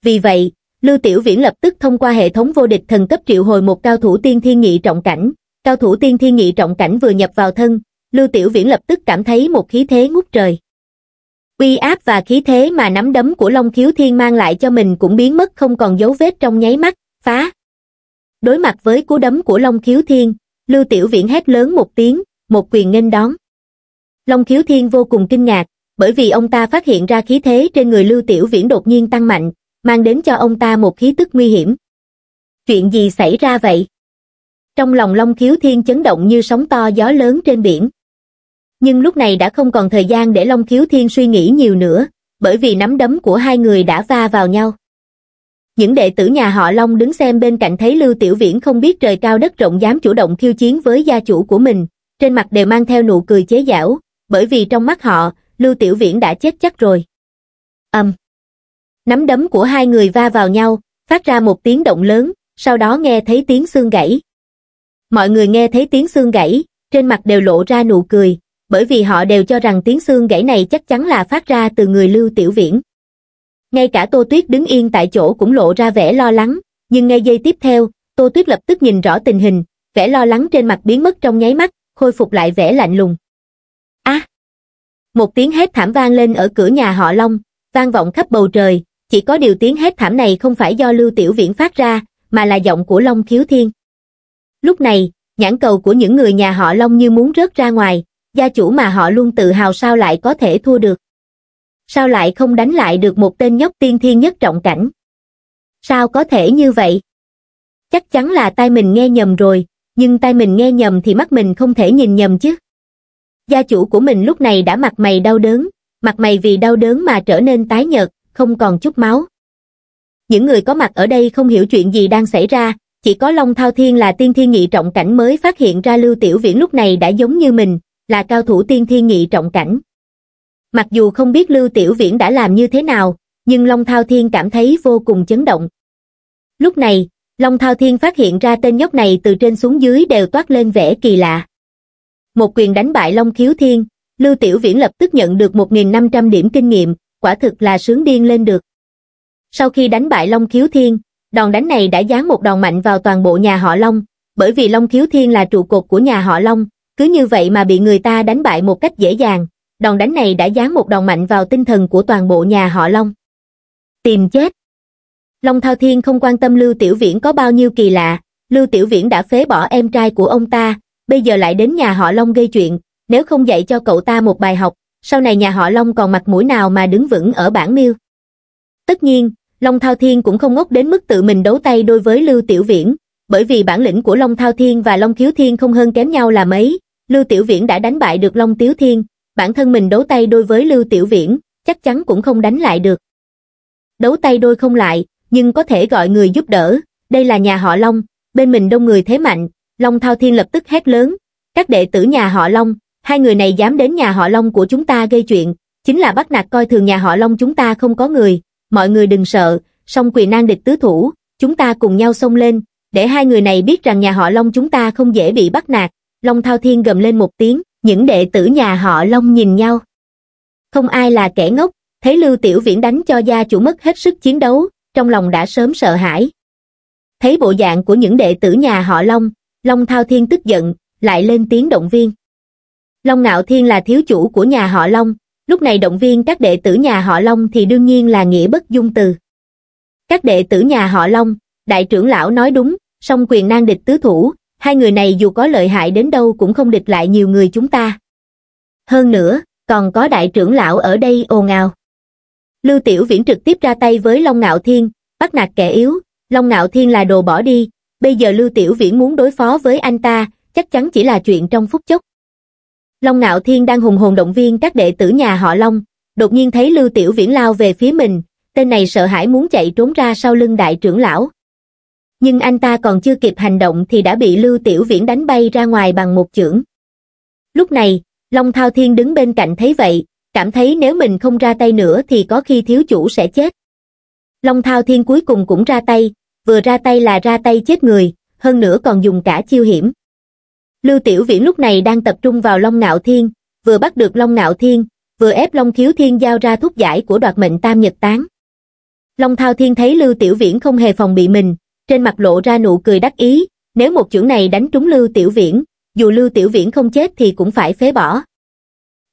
[SPEAKER 1] vì vậy lưu tiểu viễn lập tức thông qua hệ thống vô địch thần cấp triệu hồi một cao thủ tiên thiên nghị trọng cảnh cao thủ tiên thiên nghị trọng cảnh vừa nhập vào thân lưu tiểu viễn lập tức cảm thấy một khí thế ngút trời uy áp và khí thế mà nắm đấm của long khiếu thiên mang lại cho mình cũng biến mất không còn dấu vết trong nháy mắt phá đối mặt với cú đấm của long khiếu thiên lưu tiểu viễn hét lớn một tiếng một quyền nghênh đón long khiếu thiên vô cùng kinh ngạc bởi vì ông ta phát hiện ra khí thế trên người lưu tiểu viễn đột nhiên tăng mạnh mang đến cho ông ta một khí tức nguy hiểm. Chuyện gì xảy ra vậy? Trong lòng Long Khiếu Thiên chấn động như sóng to gió lớn trên biển. Nhưng lúc này đã không còn thời gian để Long Khiếu Thiên suy nghĩ nhiều nữa, bởi vì nắm đấm của hai người đã va vào nhau. Những đệ tử nhà họ Long đứng xem bên cạnh thấy Lưu Tiểu Viễn không biết trời cao đất rộng dám chủ động thiêu chiến với gia chủ của mình, trên mặt đều mang theo nụ cười chế giảo, bởi vì trong mắt họ, Lưu Tiểu Viễn đã chết chắc rồi. Âm. Um. Nắm đấm của hai người va vào nhau, phát ra một tiếng động lớn, sau đó nghe thấy tiếng xương gãy. Mọi người nghe thấy tiếng xương gãy, trên mặt đều lộ ra nụ cười, bởi vì họ đều cho rằng tiếng xương gãy này chắc chắn là phát ra từ người Lưu Tiểu Viễn. Ngay cả Tô Tuyết đứng yên tại chỗ cũng lộ ra vẻ lo lắng, nhưng ngay giây tiếp theo, Tô Tuyết lập tức nhìn rõ tình hình, vẻ lo lắng trên mặt biến mất trong nháy mắt, khôi phục lại vẻ lạnh lùng. Á! À, một tiếng hét thảm vang lên ở cửa nhà họ Long, vang vọng khắp bầu trời, chỉ có điều tiếng hét thảm này không phải do Lưu Tiểu Viễn phát ra, mà là giọng của Long Khiếu Thiên. Lúc này, nhãn cầu của những người nhà họ Long như muốn rớt ra ngoài, gia chủ mà họ luôn tự hào sao lại có thể thua được. Sao lại không đánh lại được một tên nhóc tiên thiên nhất trọng cảnh? Sao có thể như vậy? Chắc chắn là tai mình nghe nhầm rồi, nhưng tai mình nghe nhầm thì mắt mình không thể nhìn nhầm chứ. Gia chủ của mình lúc này đã mặt mày đau đớn, mặt mày vì đau đớn mà trở nên tái nhợt, không còn chút máu. Những người có mặt ở đây không hiểu chuyện gì đang xảy ra, chỉ có Long Thao Thiên là tiên thiên nghị trọng cảnh mới phát hiện ra Lưu Tiểu Viễn lúc này đã giống như mình, là cao thủ tiên thiên nghị trọng cảnh. Mặc dù không biết Lưu Tiểu Viễn đã làm như thế nào, nhưng Long Thao Thiên cảm thấy vô cùng chấn động. Lúc này, Long Thao Thiên phát hiện ra tên nhóc này từ trên xuống dưới đều toát lên vẻ kỳ lạ. Một quyền đánh bại Long Khiếu Thiên, Lưu Tiểu Viễn lập tức nhận được 1.500 điểm kinh nghiệm, quả thực là sướng điên lên được. Sau khi đánh bại Long Kiếu Thiên, đòn đánh này đã giáng một đòn mạnh vào toàn bộ nhà họ Long, bởi vì Long Kiếu Thiên là trụ cột của nhà họ Long, cứ như vậy mà bị người ta đánh bại một cách dễ dàng, đòn đánh này đã giáng một đòn mạnh vào tinh thần của toàn bộ nhà họ Long. Tìm chết Long Thao Thiên không quan tâm Lưu Tiểu Viễn có bao nhiêu kỳ lạ, Lưu Tiểu Viễn đã phế bỏ em trai của ông ta, bây giờ lại đến nhà họ Long gây chuyện, nếu không dạy cho cậu ta một bài học, sau này nhà họ Long còn mặt mũi nào mà đứng vững ở bản miêu. Tất nhiên, Long Thao Thiên cũng không ngốc đến mức tự mình đấu tay đối với Lưu Tiểu Viễn, bởi vì bản lĩnh của Long Thao Thiên và Long Kiếu Thiên không hơn kém nhau là mấy, Lưu Tiểu Viễn đã đánh bại được Long Tiếu Thiên, bản thân mình đấu tay đôi với Lưu Tiểu Viễn, chắc chắn cũng không đánh lại được. Đấu tay đôi không lại, nhưng có thể gọi người giúp đỡ, đây là nhà họ Long, bên mình đông người thế mạnh, Long Thao Thiên lập tức hét lớn, các đệ tử nhà họ Long, hai người này dám đến nhà họ Long của chúng ta gây chuyện, chính là bắt nạt coi thường nhà họ Long chúng ta không có người, mọi người đừng sợ, song quỳ nan địch tứ thủ, chúng ta cùng nhau xông lên, để hai người này biết rằng nhà họ Long chúng ta không dễ bị bắt nạt. Long Thao Thiên gầm lên một tiếng, những đệ tử nhà họ Long nhìn nhau. Không ai là kẻ ngốc, thấy Lưu Tiểu Viễn đánh cho gia chủ mất hết sức chiến đấu, trong lòng đã sớm sợ hãi. Thấy bộ dạng của những đệ tử nhà họ Long, Long Thao Thiên tức giận, lại lên tiếng động viên. Long Ngạo Thiên là thiếu chủ của nhà họ Long, lúc này động viên các đệ tử nhà họ Long thì đương nhiên là nghĩa bất dung từ. Các đệ tử nhà họ Long, đại trưởng lão nói đúng, song quyền nan địch tứ thủ, hai người này dù có lợi hại đến đâu cũng không địch lại nhiều người chúng ta. Hơn nữa, còn có đại trưởng lão ở đây ồn ào. Lưu Tiểu Viễn trực tiếp ra tay với Long Ngạo Thiên, bắt nạt kẻ yếu, Long Ngạo Thiên là đồ bỏ đi, bây giờ Lưu Tiểu Viễn muốn đối phó với anh ta, chắc chắn chỉ là chuyện trong phút chốc. Long Ngạo Thiên đang hùng hồn động viên các đệ tử nhà họ Long, đột nhiên thấy Lưu Tiểu Viễn lao về phía mình, tên này sợ hãi muốn chạy trốn ra sau lưng đại trưởng lão. Nhưng anh ta còn chưa kịp hành động thì đã bị Lưu Tiểu Viễn đánh bay ra ngoài bằng một chưởng. Lúc này, Long Thao Thiên đứng bên cạnh thấy vậy, cảm thấy nếu mình không ra tay nữa thì có khi thiếu chủ sẽ chết. Long Thao Thiên cuối cùng cũng ra tay, vừa ra tay là ra tay chết người, hơn nữa còn dùng cả chiêu hiểm lưu tiểu viễn lúc này đang tập trung vào long Nạo thiên vừa bắt được long Nạo thiên vừa ép long khiếu thiên giao ra thuốc giải của đoạt mệnh tam nhật tán long thao thiên thấy lưu tiểu viễn không hề phòng bị mình trên mặt lộ ra nụ cười đắc ý nếu một chưởng này đánh trúng lưu tiểu viễn dù lưu tiểu viễn không chết thì cũng phải phế bỏ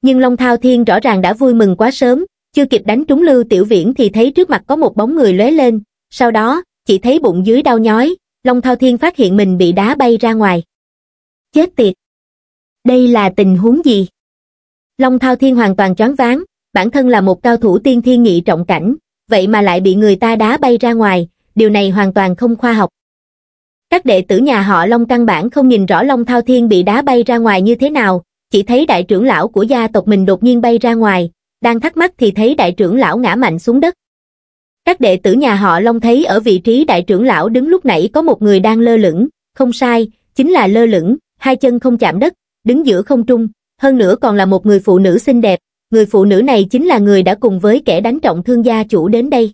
[SPEAKER 1] nhưng long thao thiên rõ ràng đã vui mừng quá sớm chưa kịp đánh trúng lưu tiểu viễn thì thấy trước mặt có một bóng người lóe lên sau đó chỉ thấy bụng dưới đau nhói long thao thiên phát hiện mình bị đá bay ra ngoài chết tiệt đây là tình huống gì long thao thiên hoàn toàn choáng váng bản thân là một cao thủ tiên thiên nghị trọng cảnh vậy mà lại bị người ta đá bay ra ngoài điều này hoàn toàn không khoa học các đệ tử nhà họ long căn bản không nhìn rõ long thao thiên bị đá bay ra ngoài như thế nào chỉ thấy đại trưởng lão của gia tộc mình đột nhiên bay ra ngoài đang thắc mắc thì thấy đại trưởng lão ngã mạnh xuống đất các đệ tử nhà họ long thấy ở vị trí đại trưởng lão đứng lúc nãy có một người đang lơ lửng không sai chính là lơ lửng hai chân không chạm đất, đứng giữa không trung, hơn nữa còn là một người phụ nữ xinh đẹp, người phụ nữ này chính là người đã cùng với kẻ đánh trọng thương gia chủ đến đây.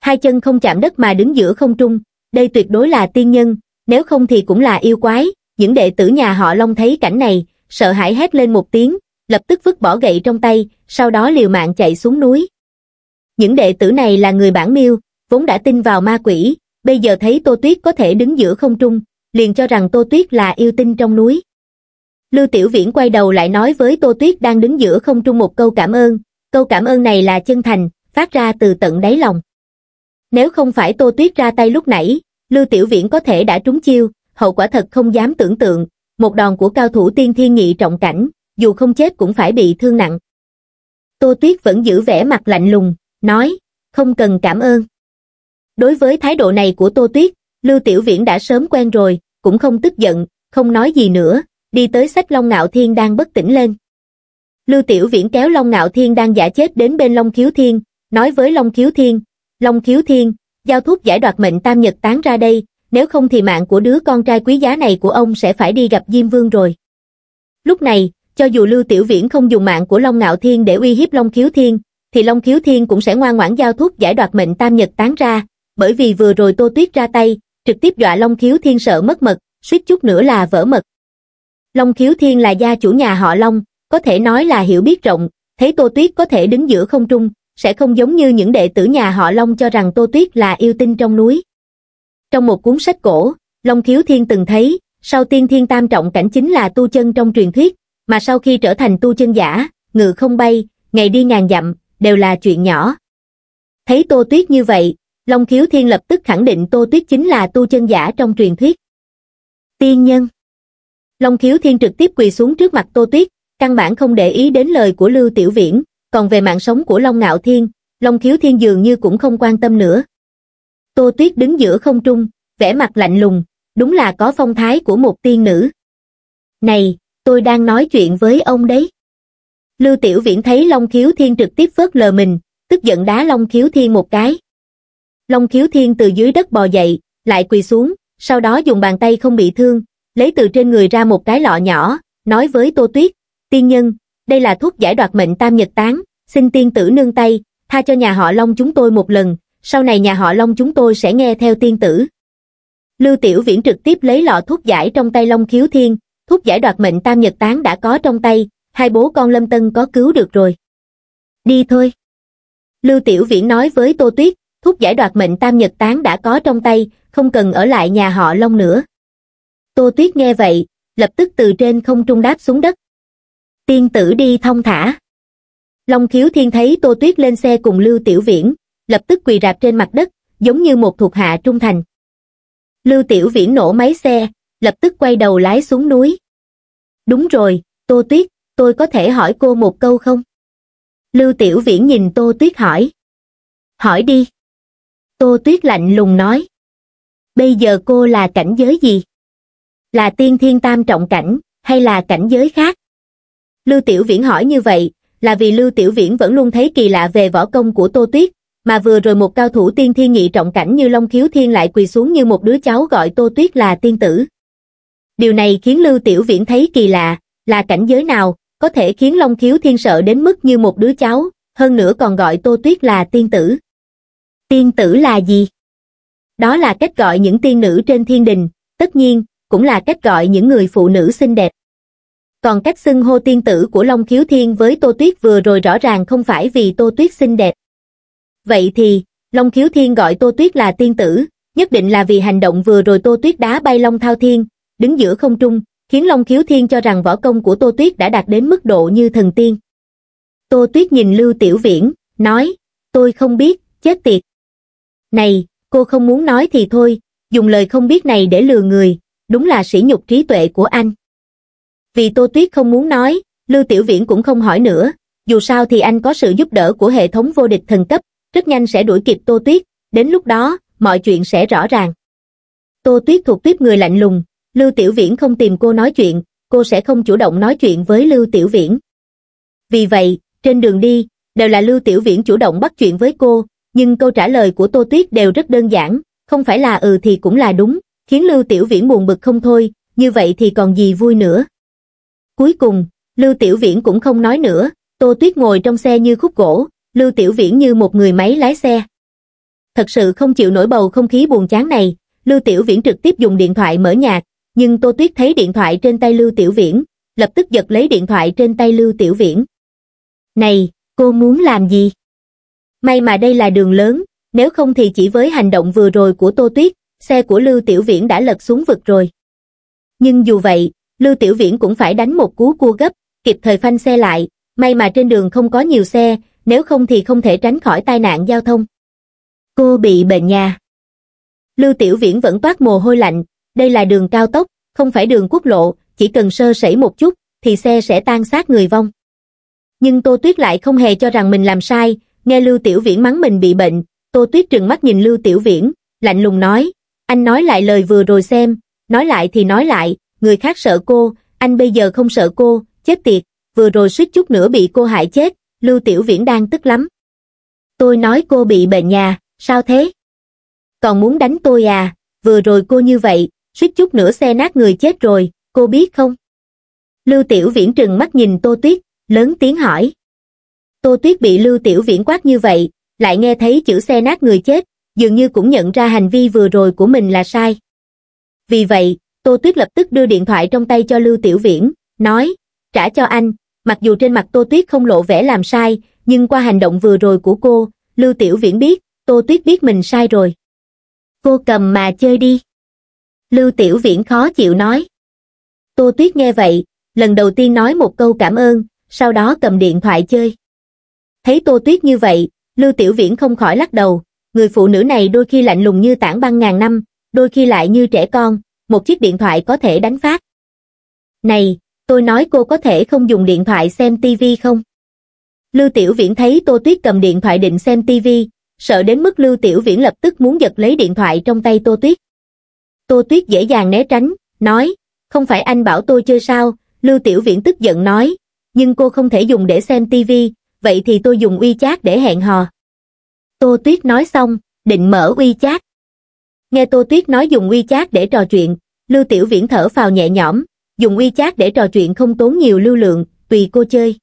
[SPEAKER 1] Hai chân không chạm đất mà đứng giữa không trung, đây tuyệt đối là tiên nhân, nếu không thì cũng là yêu quái, những đệ tử nhà họ Long thấy cảnh này, sợ hãi hét lên một tiếng, lập tức vứt bỏ gậy trong tay, sau đó liều mạng chạy xuống núi. Những đệ tử này là người bản miêu, vốn đã tin vào ma quỷ, bây giờ thấy Tô Tuyết có thể đứng giữa không trung, liền cho rằng Tô Tuyết là yêu tinh trong núi. Lưu Tiểu Viễn quay đầu lại nói với Tô Tuyết đang đứng giữa không trung một câu cảm ơn, câu cảm ơn này là chân thành, phát ra từ tận đáy lòng. Nếu không phải Tô Tuyết ra tay lúc nãy, Lưu Tiểu Viễn có thể đã trúng chiêu, hậu quả thật không dám tưởng tượng, một đòn của cao thủ tiên thiên nghị trọng cảnh, dù không chết cũng phải bị thương nặng. Tô Tuyết vẫn giữ vẻ mặt lạnh lùng, nói, không cần cảm ơn. Đối với thái độ này của Tô Tuyết, Lưu Tiểu Viễn đã sớm quen rồi, cũng không tức giận, không nói gì nữa, đi tới sách Long Ngạo Thiên đang bất tỉnh lên. Lưu Tiểu Viễn kéo Long Ngạo Thiên đang giả chết đến bên Long Khiếu Thiên, nói với Long Khiếu Thiên, Long Khiếu Thiên, giao thuốc giải đoạt mệnh tam nhật tán ra đây, nếu không thì mạng của đứa con trai quý giá này của ông sẽ phải đi gặp Diêm Vương rồi. Lúc này, cho dù Lưu Tiểu Viễn không dùng mạng của Long Ngạo Thiên để uy hiếp Long Khiếu Thiên, thì Long Khiếu Thiên cũng sẽ ngoan ngoãn giao thuốc giải đoạt mệnh tam nhật tán ra, bởi vì vừa rồi Tô Tuyết ra tay, trực tiếp dọa Long Khiếu Thiên sợ mất mật, suýt chút nữa là vỡ mật. Long Khiếu Thiên là gia chủ nhà họ Long, có thể nói là hiểu biết rộng, thấy Tô Tuyết có thể đứng giữa không trung, sẽ không giống như những đệ tử nhà họ Long cho rằng Tô Tuyết là yêu tinh trong núi. Trong một cuốn sách cổ, Long Khiếu Thiên từng thấy, sau tiên thiên tam trọng cảnh chính là tu chân trong truyền thuyết, mà sau khi trở thành tu chân giả, ngự không bay, ngày đi ngàn dặm, đều là chuyện nhỏ. Thấy Tô Tuyết như vậy, long khiếu thiên lập tức khẳng định tô tuyết chính là tu chân giả trong truyền thuyết tiên nhân long khiếu thiên trực tiếp quỳ xuống trước mặt tô tuyết căn bản không để ý đến lời của lưu tiểu viễn còn về mạng sống của long ngạo thiên long khiếu thiên dường như cũng không quan tâm nữa tô tuyết đứng giữa không trung vẻ mặt lạnh lùng đúng là có phong thái của một tiên nữ này tôi đang nói chuyện với ông đấy lưu tiểu viễn thấy long khiếu thiên trực tiếp phớt lờ mình tức giận đá long khiếu thiên một cái Long khiếu thiên từ dưới đất bò dậy, lại quỳ xuống, sau đó dùng bàn tay không bị thương, lấy từ trên người ra một cái lọ nhỏ, nói với Tô Tuyết, tiên nhân, đây là thuốc giải đoạt mệnh tam nhật tán, xin tiên tử nương tay, tha cho nhà họ Long chúng tôi một lần, sau này nhà họ Long chúng tôi sẽ nghe theo tiên tử. Lưu Tiểu Viễn trực tiếp lấy lọ thuốc giải trong tay Long Khiếu Thiên, thuốc giải đoạt mệnh tam nhật tán đã có trong tay, hai bố con Lâm Tân có cứu được rồi. Đi thôi. Lưu Tiểu Viễn nói với Tô Tuyết, thuốc giải đoạt mệnh tam nhật tán đã có trong tay không cần ở lại nhà họ long nữa tô tuyết nghe vậy lập tức từ trên không trung đáp xuống đất tiên tử đi thông thả long khiếu thiên thấy tô tuyết lên xe cùng lưu tiểu viễn lập tức quỳ rạp trên mặt đất giống như một thuộc hạ trung thành lưu tiểu viễn nổ máy xe lập tức quay đầu lái xuống núi đúng rồi tô tuyết tôi có thể hỏi cô một câu không lưu tiểu viễn nhìn tô tuyết hỏi hỏi đi Tô Tuyết lạnh lùng nói. Bây giờ cô là cảnh giới gì? Là tiên thiên tam trọng cảnh, hay là cảnh giới khác? Lưu Tiểu Viễn hỏi như vậy, là vì Lưu Tiểu Viễn vẫn luôn thấy kỳ lạ về võ công của Tô Tuyết, mà vừa rồi một cao thủ tiên thiên nhị trọng cảnh như Long Khiếu Thiên lại quỳ xuống như một đứa cháu gọi Tô Tuyết là tiên tử. Điều này khiến Lưu Tiểu Viễn thấy kỳ lạ, là cảnh giới nào, có thể khiến Long Khiếu Thiên sợ đến mức như một đứa cháu, hơn nữa còn gọi Tô Tuyết là tiên tử. Tiên tử là gì? Đó là cách gọi những tiên nữ trên thiên đình, tất nhiên, cũng là cách gọi những người phụ nữ xinh đẹp. Còn cách xưng hô tiên tử của Long Khiếu Thiên với Tô Tuyết vừa rồi rõ ràng không phải vì Tô Tuyết xinh đẹp. Vậy thì, Long Khiếu Thiên gọi Tô Tuyết là tiên tử, nhất định là vì hành động vừa rồi Tô Tuyết đá bay Long Thao Thiên, đứng giữa không trung, khiến Long Khiếu Thiên cho rằng võ công của Tô Tuyết đã đạt đến mức độ như thần tiên. Tô Tuyết nhìn Lưu Tiểu Viễn, nói, tôi không biết, chết tiệt. Này, cô không muốn nói thì thôi, dùng lời không biết này để lừa người, đúng là sỉ nhục trí tuệ của anh. Vì Tô Tuyết không muốn nói, Lưu Tiểu Viễn cũng không hỏi nữa, dù sao thì anh có sự giúp đỡ của hệ thống vô địch thần cấp, rất nhanh sẽ đuổi kịp Tô Tuyết, đến lúc đó, mọi chuyện sẽ rõ ràng. Tô Tuyết thuộc tuyết người lạnh lùng, Lưu Tiểu Viễn không tìm cô nói chuyện, cô sẽ không chủ động nói chuyện với Lưu Tiểu Viễn. Vì vậy, trên đường đi, đều là Lưu Tiểu Viễn chủ động bắt chuyện với cô, nhưng câu trả lời của Tô Tuyết đều rất đơn giản, không phải là ừ thì cũng là đúng, khiến Lưu Tiểu Viễn buồn bực không thôi, như vậy thì còn gì vui nữa. Cuối cùng, Lưu Tiểu Viễn cũng không nói nữa, Tô Tuyết ngồi trong xe như khúc gỗ, Lưu Tiểu Viễn như một người máy lái xe. Thật sự không chịu nổi bầu không khí buồn chán này, Lưu Tiểu Viễn trực tiếp dùng điện thoại mở nhạc, nhưng Tô Tuyết thấy điện thoại trên tay Lưu Tiểu Viễn, lập tức giật lấy điện thoại trên tay Lưu Tiểu Viễn. Này, cô muốn làm gì? May mà đây là đường lớn, nếu không thì chỉ với hành động vừa rồi của Tô Tuyết, xe của Lưu Tiểu Viễn đã lật xuống vực rồi. Nhưng dù vậy, Lưu Tiểu Viễn cũng phải đánh một cú cua gấp, kịp thời phanh xe lại, may mà trên đường không có nhiều xe, nếu không thì không thể tránh khỏi tai nạn giao thông. Cô bị bệnh nhà. Lưu Tiểu Viễn vẫn toát mồ hôi lạnh, đây là đường cao tốc, không phải đường quốc lộ, chỉ cần sơ sẩy một chút, thì xe sẽ tan xác người vong. Nhưng Tô Tuyết lại không hề cho rằng mình làm sai, nghe Lưu Tiểu Viễn mắng mình bị bệnh, Tô Tuyết trừng mắt nhìn Lưu Tiểu Viễn, lạnh lùng nói, anh nói lại lời vừa rồi xem, nói lại thì nói lại, người khác sợ cô, anh bây giờ không sợ cô, chết tiệt, vừa rồi suýt chút nữa bị cô hại chết, Lưu Tiểu Viễn đang tức lắm. Tôi nói cô bị bệnh nhà, sao thế? Còn muốn đánh tôi à, vừa rồi cô như vậy, suýt chút nữa xe nát người chết rồi, cô biết không? Lưu Tiểu Viễn trừng mắt nhìn Tô Tuyết, lớn tiếng hỏi. Tô Tuyết bị Lưu Tiểu Viễn quát như vậy, lại nghe thấy chữ xe nát người chết, dường như cũng nhận ra hành vi vừa rồi của mình là sai. Vì vậy, Tô Tuyết lập tức đưa điện thoại trong tay cho Lưu Tiểu Viễn, nói, trả cho anh, mặc dù trên mặt Tô Tuyết không lộ vẻ làm sai, nhưng qua hành động vừa rồi của cô, Lưu Tiểu Viễn biết, Tô Tuyết biết mình sai rồi. Cô cầm mà chơi đi. Lưu Tiểu Viễn khó chịu nói. Tô Tuyết nghe vậy, lần đầu tiên nói một câu cảm ơn, sau đó cầm điện thoại chơi. Thấy Tô Tuyết như vậy, Lưu Tiểu Viễn không khỏi lắc đầu, người phụ nữ này đôi khi lạnh lùng như tảng băng ngàn năm, đôi khi lại như trẻ con, một chiếc điện thoại có thể đánh phát. Này, tôi nói cô có thể không dùng điện thoại xem tivi không? Lưu Tiểu Viễn thấy Tô Tuyết cầm điện thoại định xem tivi, sợ đến mức Lưu Tiểu Viễn lập tức muốn giật lấy điện thoại trong tay Tô Tuyết. Tô Tuyết dễ dàng né tránh, nói, không phải anh bảo tôi chơi sao, Lưu Tiểu Viễn tức giận nói, nhưng cô không thể dùng để xem tivi, vậy thì tôi dùng uy chát để hẹn hò. Tô Tuyết nói xong, định mở uy chát. Nghe Tô Tuyết nói dùng uy chát để trò chuyện, Lưu Tiểu Viễn thở phào nhẹ nhõm, dùng uy chát để trò chuyện không tốn nhiều lưu lượng, tùy cô chơi.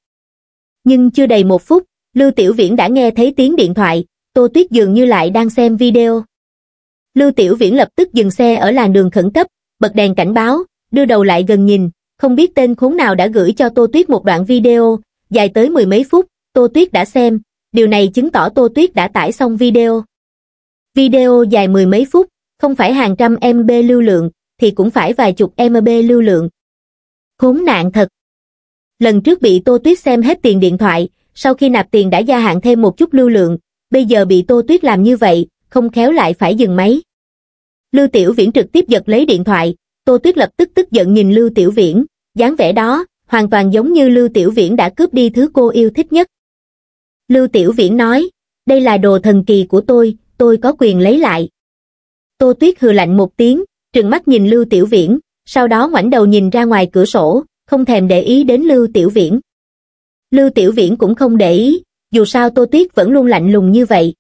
[SPEAKER 1] Nhưng chưa đầy một phút, Lưu Tiểu Viễn đã nghe thấy tiếng điện thoại, Tô Tuyết dường như lại đang xem video. Lưu Tiểu Viễn lập tức dừng xe ở làn đường khẩn cấp, bật đèn cảnh báo, đưa đầu lại gần nhìn, không biết tên khốn nào đã gửi cho Tô Tuyết một đoạn video, dài tới mười mấy phút, Tô Tuyết đã xem, điều này chứng tỏ Tô Tuyết đã tải xong video. Video dài mười mấy phút, không phải hàng trăm MB lưu lượng, thì cũng phải vài chục MB lưu lượng. Khốn nạn thật! Lần trước bị Tô Tuyết xem hết tiền điện thoại, sau khi nạp tiền đã gia hạn thêm một chút lưu lượng, bây giờ bị Tô Tuyết làm như vậy, không khéo lại phải dừng máy. Lưu Tiểu Viễn trực tiếp giật lấy điện thoại, Tô Tuyết lập tức tức giận nhìn Lưu Tiểu Viễn, dáng vẻ đó, hoàn toàn giống như Lưu Tiểu Viễn đã cướp đi thứ cô yêu thích nhất. Lưu Tiểu Viễn nói, đây là đồ thần kỳ của tôi, tôi có quyền lấy lại. Tô Tuyết hừ lạnh một tiếng, trừng mắt nhìn Lưu Tiểu Viễn, sau đó ngoảnh đầu nhìn ra ngoài cửa sổ, không thèm để ý đến Lưu Tiểu Viễn. Lưu Tiểu Viễn cũng không để ý, dù sao Tô Tuyết vẫn luôn lạnh lùng như vậy.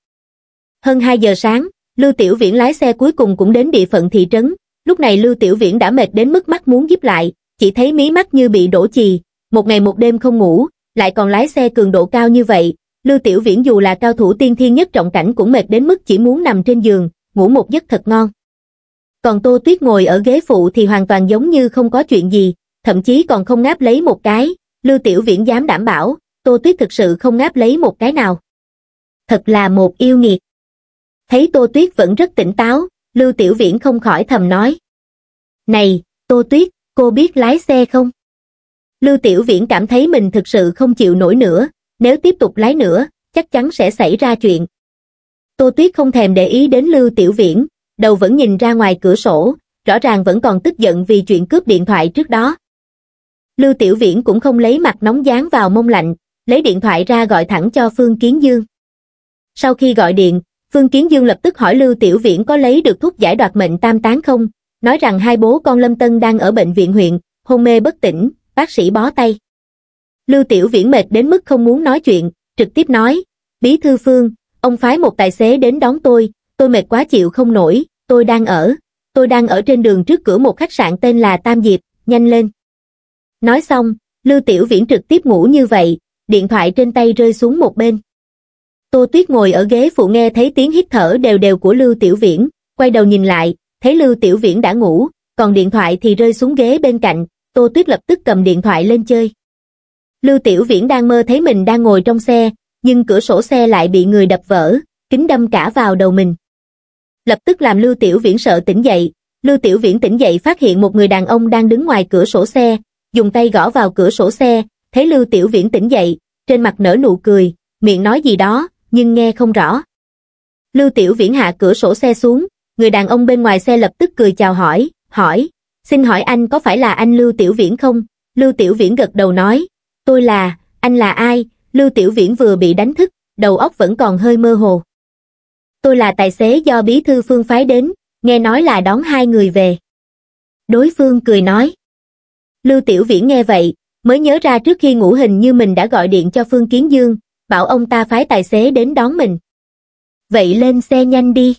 [SPEAKER 1] Hơn 2 giờ sáng, Lưu Tiểu Viễn lái xe cuối cùng cũng đến địa phận thị trấn, lúc này Lưu Tiểu Viễn đã mệt đến mức mắt muốn díp lại, chỉ thấy mí mắt như bị đổ chì, một ngày một đêm không ngủ, lại còn lái xe cường độ cao như vậy, Lưu Tiểu Viễn dù là cao thủ tiên thiên nhất trọng cảnh cũng mệt đến mức chỉ muốn nằm trên giường, ngủ một giấc thật ngon. Còn Tô Tuyết ngồi ở ghế phụ thì hoàn toàn giống như không có chuyện gì, thậm chí còn không ngáp lấy một cái, Lưu Tiểu Viễn dám đảm bảo, Tô Tuyết thực sự không ngáp lấy một cái nào. Thật là một yêu nghiệt. Thấy Tô Tuyết vẫn rất tỉnh táo, Lưu Tiểu Viễn không khỏi thầm nói. Này, Tô Tuyết, cô biết lái xe không? Lưu Tiểu Viễn cảm thấy mình thực sự không chịu nổi nữa, nếu tiếp tục lái nữa, chắc chắn sẽ xảy ra chuyện. Tô Tuyết không thèm để ý đến Lưu Tiểu Viễn, đầu vẫn nhìn ra ngoài cửa sổ, rõ ràng vẫn còn tức giận vì chuyện cướp điện thoại trước đó. Lưu Tiểu Viễn cũng không lấy mặt nóng dán vào mông lạnh, lấy điện thoại ra gọi thẳng cho Phương Kiến Dương. Sau khi gọi điện, Phương Kiến Dương lập tức hỏi Lưu Tiểu Viễn có lấy được thuốc giải đoạt mệnh tam tán không, nói rằng hai bố con Lâm Tân đang ở bệnh viện huyện, hôn mê bất tỉnh, bác sĩ bó tay lưu tiểu viễn mệt đến mức không muốn nói chuyện trực tiếp nói bí thư phương ông phái một tài xế đến đón tôi tôi mệt quá chịu không nổi tôi đang ở tôi đang ở trên đường trước cửa một khách sạn tên là tam diệp nhanh lên nói xong lưu tiểu viễn trực tiếp ngủ như vậy điện thoại trên tay rơi xuống một bên tô tuyết ngồi ở ghế phụ nghe thấy tiếng hít thở đều đều của lưu tiểu viễn quay đầu nhìn lại thấy lưu tiểu viễn đã ngủ còn điện thoại thì rơi xuống ghế bên cạnh tô tuyết lập tức cầm điện thoại lên chơi Lưu Tiểu Viễn đang mơ thấy mình đang ngồi trong xe, nhưng cửa sổ xe lại bị người đập vỡ, kính đâm cả vào đầu mình. Lập tức làm Lưu Tiểu Viễn sợ tỉnh dậy, Lưu Tiểu Viễn tỉnh dậy phát hiện một người đàn ông đang đứng ngoài cửa sổ xe, dùng tay gõ vào cửa sổ xe, thấy Lưu Tiểu Viễn tỉnh dậy, trên mặt nở nụ cười, miệng nói gì đó, nhưng nghe không rõ. Lưu Tiểu Viễn hạ cửa sổ xe xuống, người đàn ông bên ngoài xe lập tức cười chào hỏi, hỏi, xin hỏi anh có phải là anh Lưu Tiểu Viễn không? Lưu Tiểu Viễn gật đầu nói, tôi là, anh là ai, Lưu Tiểu Viễn vừa bị đánh thức, đầu óc vẫn còn hơi mơ hồ. Tôi là tài xế do bí thư phương phái đến, nghe nói là đón hai người về. Đối phương cười nói. Lưu Tiểu Viễn nghe vậy, mới nhớ ra trước khi ngủ hình như mình đã gọi điện cho Phương Kiến Dương, bảo ông ta phái tài xế đến đón mình. Vậy lên xe nhanh đi.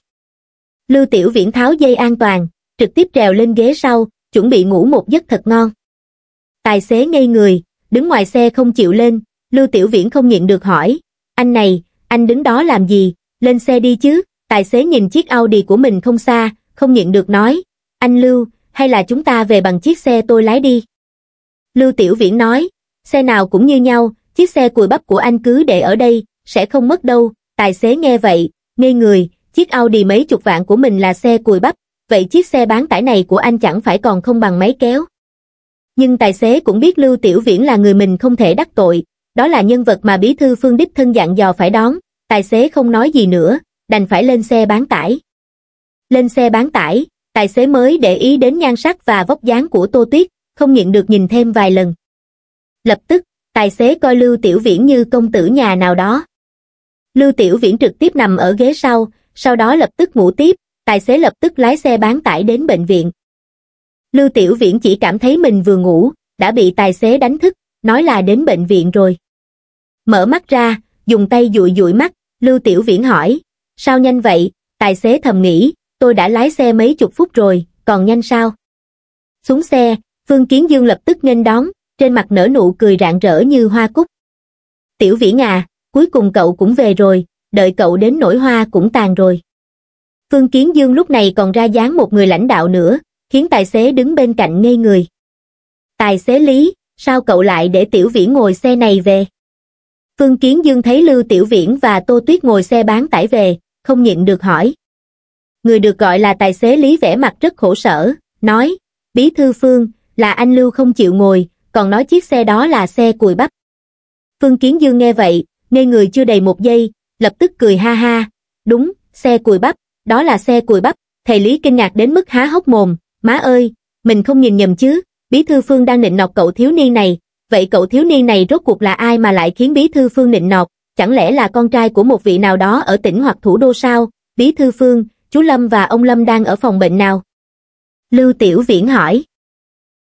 [SPEAKER 1] Lưu Tiểu Viễn tháo dây an toàn, trực tiếp trèo lên ghế sau, chuẩn bị ngủ một giấc thật ngon. Tài xế ngây người, đứng ngoài xe không chịu lên, Lưu Tiểu Viễn không nhịn được hỏi, anh này, anh đứng đó làm gì, lên xe đi chứ, tài xế nhìn chiếc Audi của mình không xa, không nhịn được nói, anh Lưu, hay là chúng ta về bằng chiếc xe tôi lái đi. Lưu Tiểu Viễn nói, xe nào cũng như nhau, chiếc xe cùi bắp của anh cứ để ở đây, sẽ không mất đâu, tài xế nghe vậy, ngây người, chiếc Audi mấy chục vạn của mình là xe cùi bắp, vậy chiếc xe bán tải này của anh chẳng phải còn không bằng máy kéo nhưng tài xế cũng biết Lưu Tiểu Viễn là người mình không thể đắc tội, đó là nhân vật mà bí thư phương đích thân dặn dò phải đón, tài xế không nói gì nữa, đành phải lên xe bán tải. Lên xe bán tải, tài xế mới để ý đến nhan sắc và vóc dáng của Tô Tuyết, không nhịn được nhìn thêm vài lần. Lập tức, tài xế coi Lưu Tiểu Viễn như công tử nhà nào đó. Lưu Tiểu Viễn trực tiếp nằm ở ghế sau, sau đó lập tức ngủ tiếp, tài xế lập tức lái xe bán tải đến bệnh viện. Lưu Tiểu Viễn chỉ cảm thấy mình vừa ngủ, đã bị tài xế đánh thức, nói là đến bệnh viện rồi. Mở mắt ra, dùng tay dụi dụi mắt, Lưu Tiểu Viễn hỏi, sao nhanh vậy, tài xế thầm nghĩ, tôi đã lái xe mấy chục phút rồi, còn nhanh sao? Xuống xe, Phương Kiến Dương lập tức nghênh đón, trên mặt nở nụ cười rạng rỡ như hoa cúc. Tiểu Viễn à, cuối cùng cậu cũng về rồi, đợi cậu đến nổi hoa cũng tàn rồi. Phương Kiến Dương lúc này còn ra dáng một người lãnh đạo nữa, khiến tài xế đứng bên cạnh ngây người. Tài xế Lý, sao cậu lại để Tiểu Viễn ngồi xe này về? Phương Kiến Dương thấy Lưu Tiểu Viễn và Tô Tuyết ngồi xe bán tải về, không nhịn được hỏi. Người được gọi là tài xế Lý vẻ mặt rất khổ sở, nói, Bí Thư Phương, là anh Lưu không chịu ngồi, còn nói chiếc xe đó là xe cùi bắp. Phương Kiến Dương nghe vậy, ngây người chưa đầy một giây, lập tức cười ha ha, đúng, xe cùi bắp, đó là xe cùi bắp, thầy Lý kinh ngạc đến mức há hốc mồm, Má ơi, mình không nhìn nhầm chứ, Bí Thư Phương đang nịnh nọt cậu thiếu niên này, vậy cậu thiếu niên này rốt cuộc là ai mà lại khiến Bí Thư Phương nịnh nọt, chẳng lẽ là con trai của một vị nào đó ở tỉnh hoặc thủ đô sao? Bí Thư Phương, chú Lâm và ông Lâm đang ở phòng bệnh nào? Lưu Tiểu Viễn hỏi.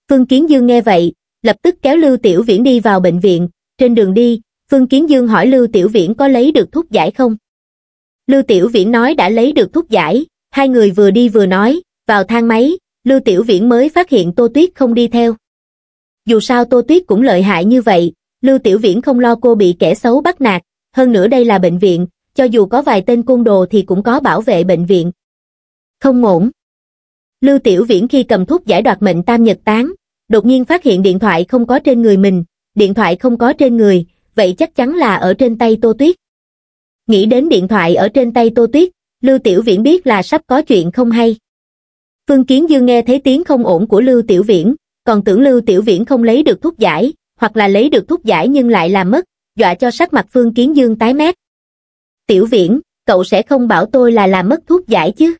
[SPEAKER 1] Phương Kiến Dương nghe vậy, lập tức kéo Lưu Tiểu Viễn đi vào bệnh viện, trên đường đi, Phương Kiến Dương hỏi Lưu Tiểu Viễn có lấy được thuốc giải không? Lưu Tiểu Viễn nói đã lấy được thuốc giải, hai người vừa đi vừa nói, vào thang máy, Lưu Tiểu Viễn mới phát hiện Tô Tuyết không đi theo. Dù sao Tô Tuyết cũng lợi hại như vậy, Lưu Tiểu Viễn không lo cô bị kẻ xấu bắt nạt, hơn nữa đây là bệnh viện, cho dù có vài tên côn đồ thì cũng có bảo vệ bệnh viện. Không ổn. Lưu Tiểu Viễn khi cầm thuốc giải đoạt mệnh tam nhật tán, đột nhiên phát hiện điện thoại không có trên người mình, điện thoại không có trên người, vậy chắc chắn là ở trên tay Tô Tuyết. Nghĩ đến điện thoại ở trên tay Tô Tuyết, Lưu Tiểu Viễn biết là sắp có chuyện không hay. Phương kiến dương nghe thấy tiếng không ổn của lưu tiểu viễn còn tưởng lưu tiểu viễn không lấy được thuốc giải hoặc là lấy được thuốc giải nhưng lại làm mất dọa cho sắc mặt phương kiến dương tái mét tiểu viễn cậu sẽ không bảo tôi là làm mất thuốc giải chứ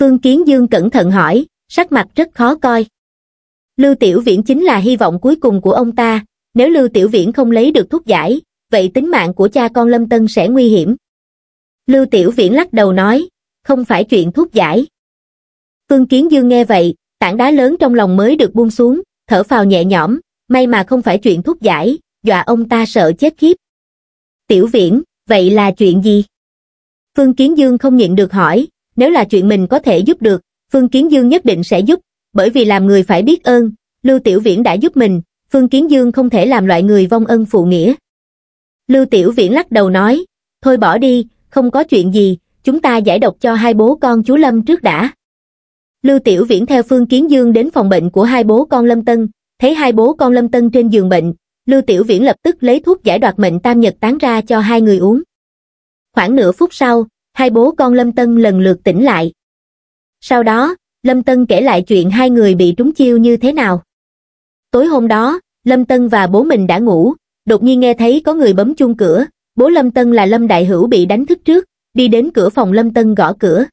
[SPEAKER 1] phương kiến dương cẩn thận hỏi sắc mặt rất khó coi lưu tiểu viễn chính là hy vọng cuối cùng của ông ta nếu lưu tiểu viễn không lấy được thuốc giải vậy tính mạng của cha con lâm tân sẽ nguy hiểm lưu tiểu viễn lắc đầu nói không phải chuyện thuốc giải Phương Kiến Dương nghe vậy, tảng đá lớn trong lòng mới được buông xuống, thở phào nhẹ nhõm, may mà không phải chuyện thuốc giải, dọa ông ta sợ chết khiếp. Tiểu viễn, vậy là chuyện gì? Phương Kiến Dương không nhịn được hỏi, nếu là chuyện mình có thể giúp được, Phương Kiến Dương nhất định sẽ giúp, bởi vì làm người phải biết ơn, Lưu Tiểu Viễn đã giúp mình, Phương Kiến Dương không thể làm loại người vong ân phụ nghĩa. Lưu Tiểu Viễn lắc đầu nói, thôi bỏ đi, không có chuyện gì, chúng ta giải độc cho hai bố con chú Lâm trước đã. Lưu Tiểu Viễn theo Phương Kiến Dương đến phòng bệnh của hai bố con Lâm Tân, thấy hai bố con Lâm Tân trên giường bệnh, Lưu Tiểu Viễn lập tức lấy thuốc giải đoạt mệnh tam nhật tán ra cho hai người uống. Khoảng nửa phút sau, hai bố con Lâm Tân lần lượt tỉnh lại. Sau đó, Lâm Tân kể lại chuyện hai người bị trúng chiêu như thế nào. Tối hôm đó, Lâm Tân và bố mình đã ngủ, đột nhiên nghe thấy có người bấm chuông cửa, bố Lâm Tân là Lâm Đại Hữu bị đánh thức trước, đi đến cửa phòng Lâm Tân gõ cửa,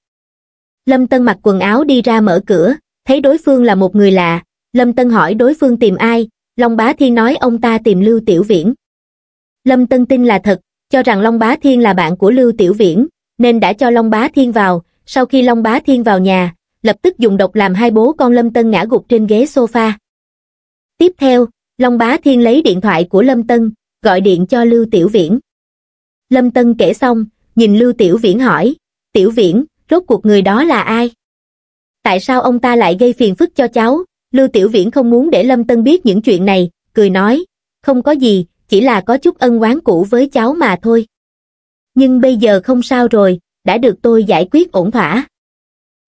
[SPEAKER 1] lâm tân mặc quần áo đi ra mở cửa thấy đối phương là một người lạ lâm tân hỏi đối phương tìm ai long bá thiên nói ông ta tìm lưu tiểu viễn lâm tân tin là thật cho rằng long bá thiên là bạn của lưu tiểu viễn nên đã cho long bá thiên vào sau khi long bá thiên vào nhà lập tức dùng độc làm hai bố con lâm tân ngã gục trên ghế sofa tiếp theo long bá thiên lấy điện thoại của lâm tân gọi điện cho lưu tiểu viễn lâm tân kể xong nhìn lưu tiểu viễn hỏi tiểu viễn rốt cuộc người đó là ai? Tại sao ông ta lại gây phiền phức cho cháu? Lưu Tiểu Viễn không muốn để Lâm Tân biết những chuyện này, cười nói, không có gì, chỉ là có chút ân oán cũ với cháu mà thôi. Nhưng bây giờ không sao rồi, đã được tôi giải quyết ổn thỏa.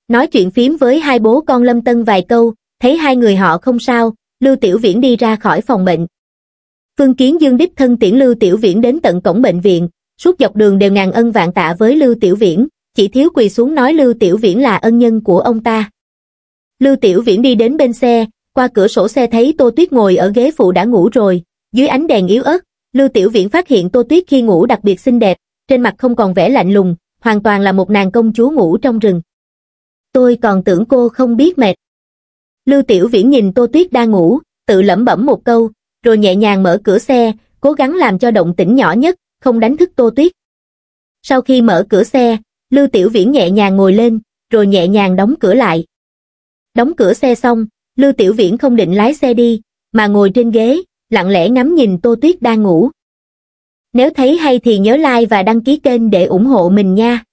[SPEAKER 1] Nói chuyện phím với hai bố con Lâm Tân vài câu, thấy hai người họ không sao, Lưu Tiểu Viễn đi ra khỏi phòng bệnh. Phương Kiến Dương đích thân tiễn Lưu Tiểu Viễn đến tận cổng bệnh viện, suốt dọc đường đều ngàn ân vạn tạ với Lưu Tiểu Viễn, chỉ thiếu quỳ xuống nói Lưu Tiểu Viễn là ân nhân của ông ta. Lưu Tiểu Viễn đi đến bên xe, qua cửa sổ xe thấy Tô Tuyết ngồi ở ghế phụ đã ngủ rồi, dưới ánh đèn yếu ớt, Lưu Tiểu Viễn phát hiện Tô Tuyết khi ngủ đặc biệt xinh đẹp, trên mặt không còn vẻ lạnh lùng, hoàn toàn là một nàng công chúa ngủ trong rừng. Tôi còn tưởng cô không biết mệt. Lưu Tiểu Viễn nhìn Tô Tuyết đang ngủ, tự lẩm bẩm một câu, rồi nhẹ nhàng mở cửa xe, cố gắng làm cho động tĩnh nhỏ nhất, không đánh thức Tô Tuyết. Sau khi mở cửa xe, Lưu Tiểu Viễn nhẹ nhàng ngồi lên, rồi nhẹ nhàng đóng cửa lại. Đóng cửa xe xong, Lưu Tiểu Viễn không định lái xe đi, mà ngồi trên ghế, lặng lẽ ngắm nhìn Tô Tuyết đang ngủ. Nếu thấy hay thì nhớ like và đăng ký kênh để ủng hộ mình nha.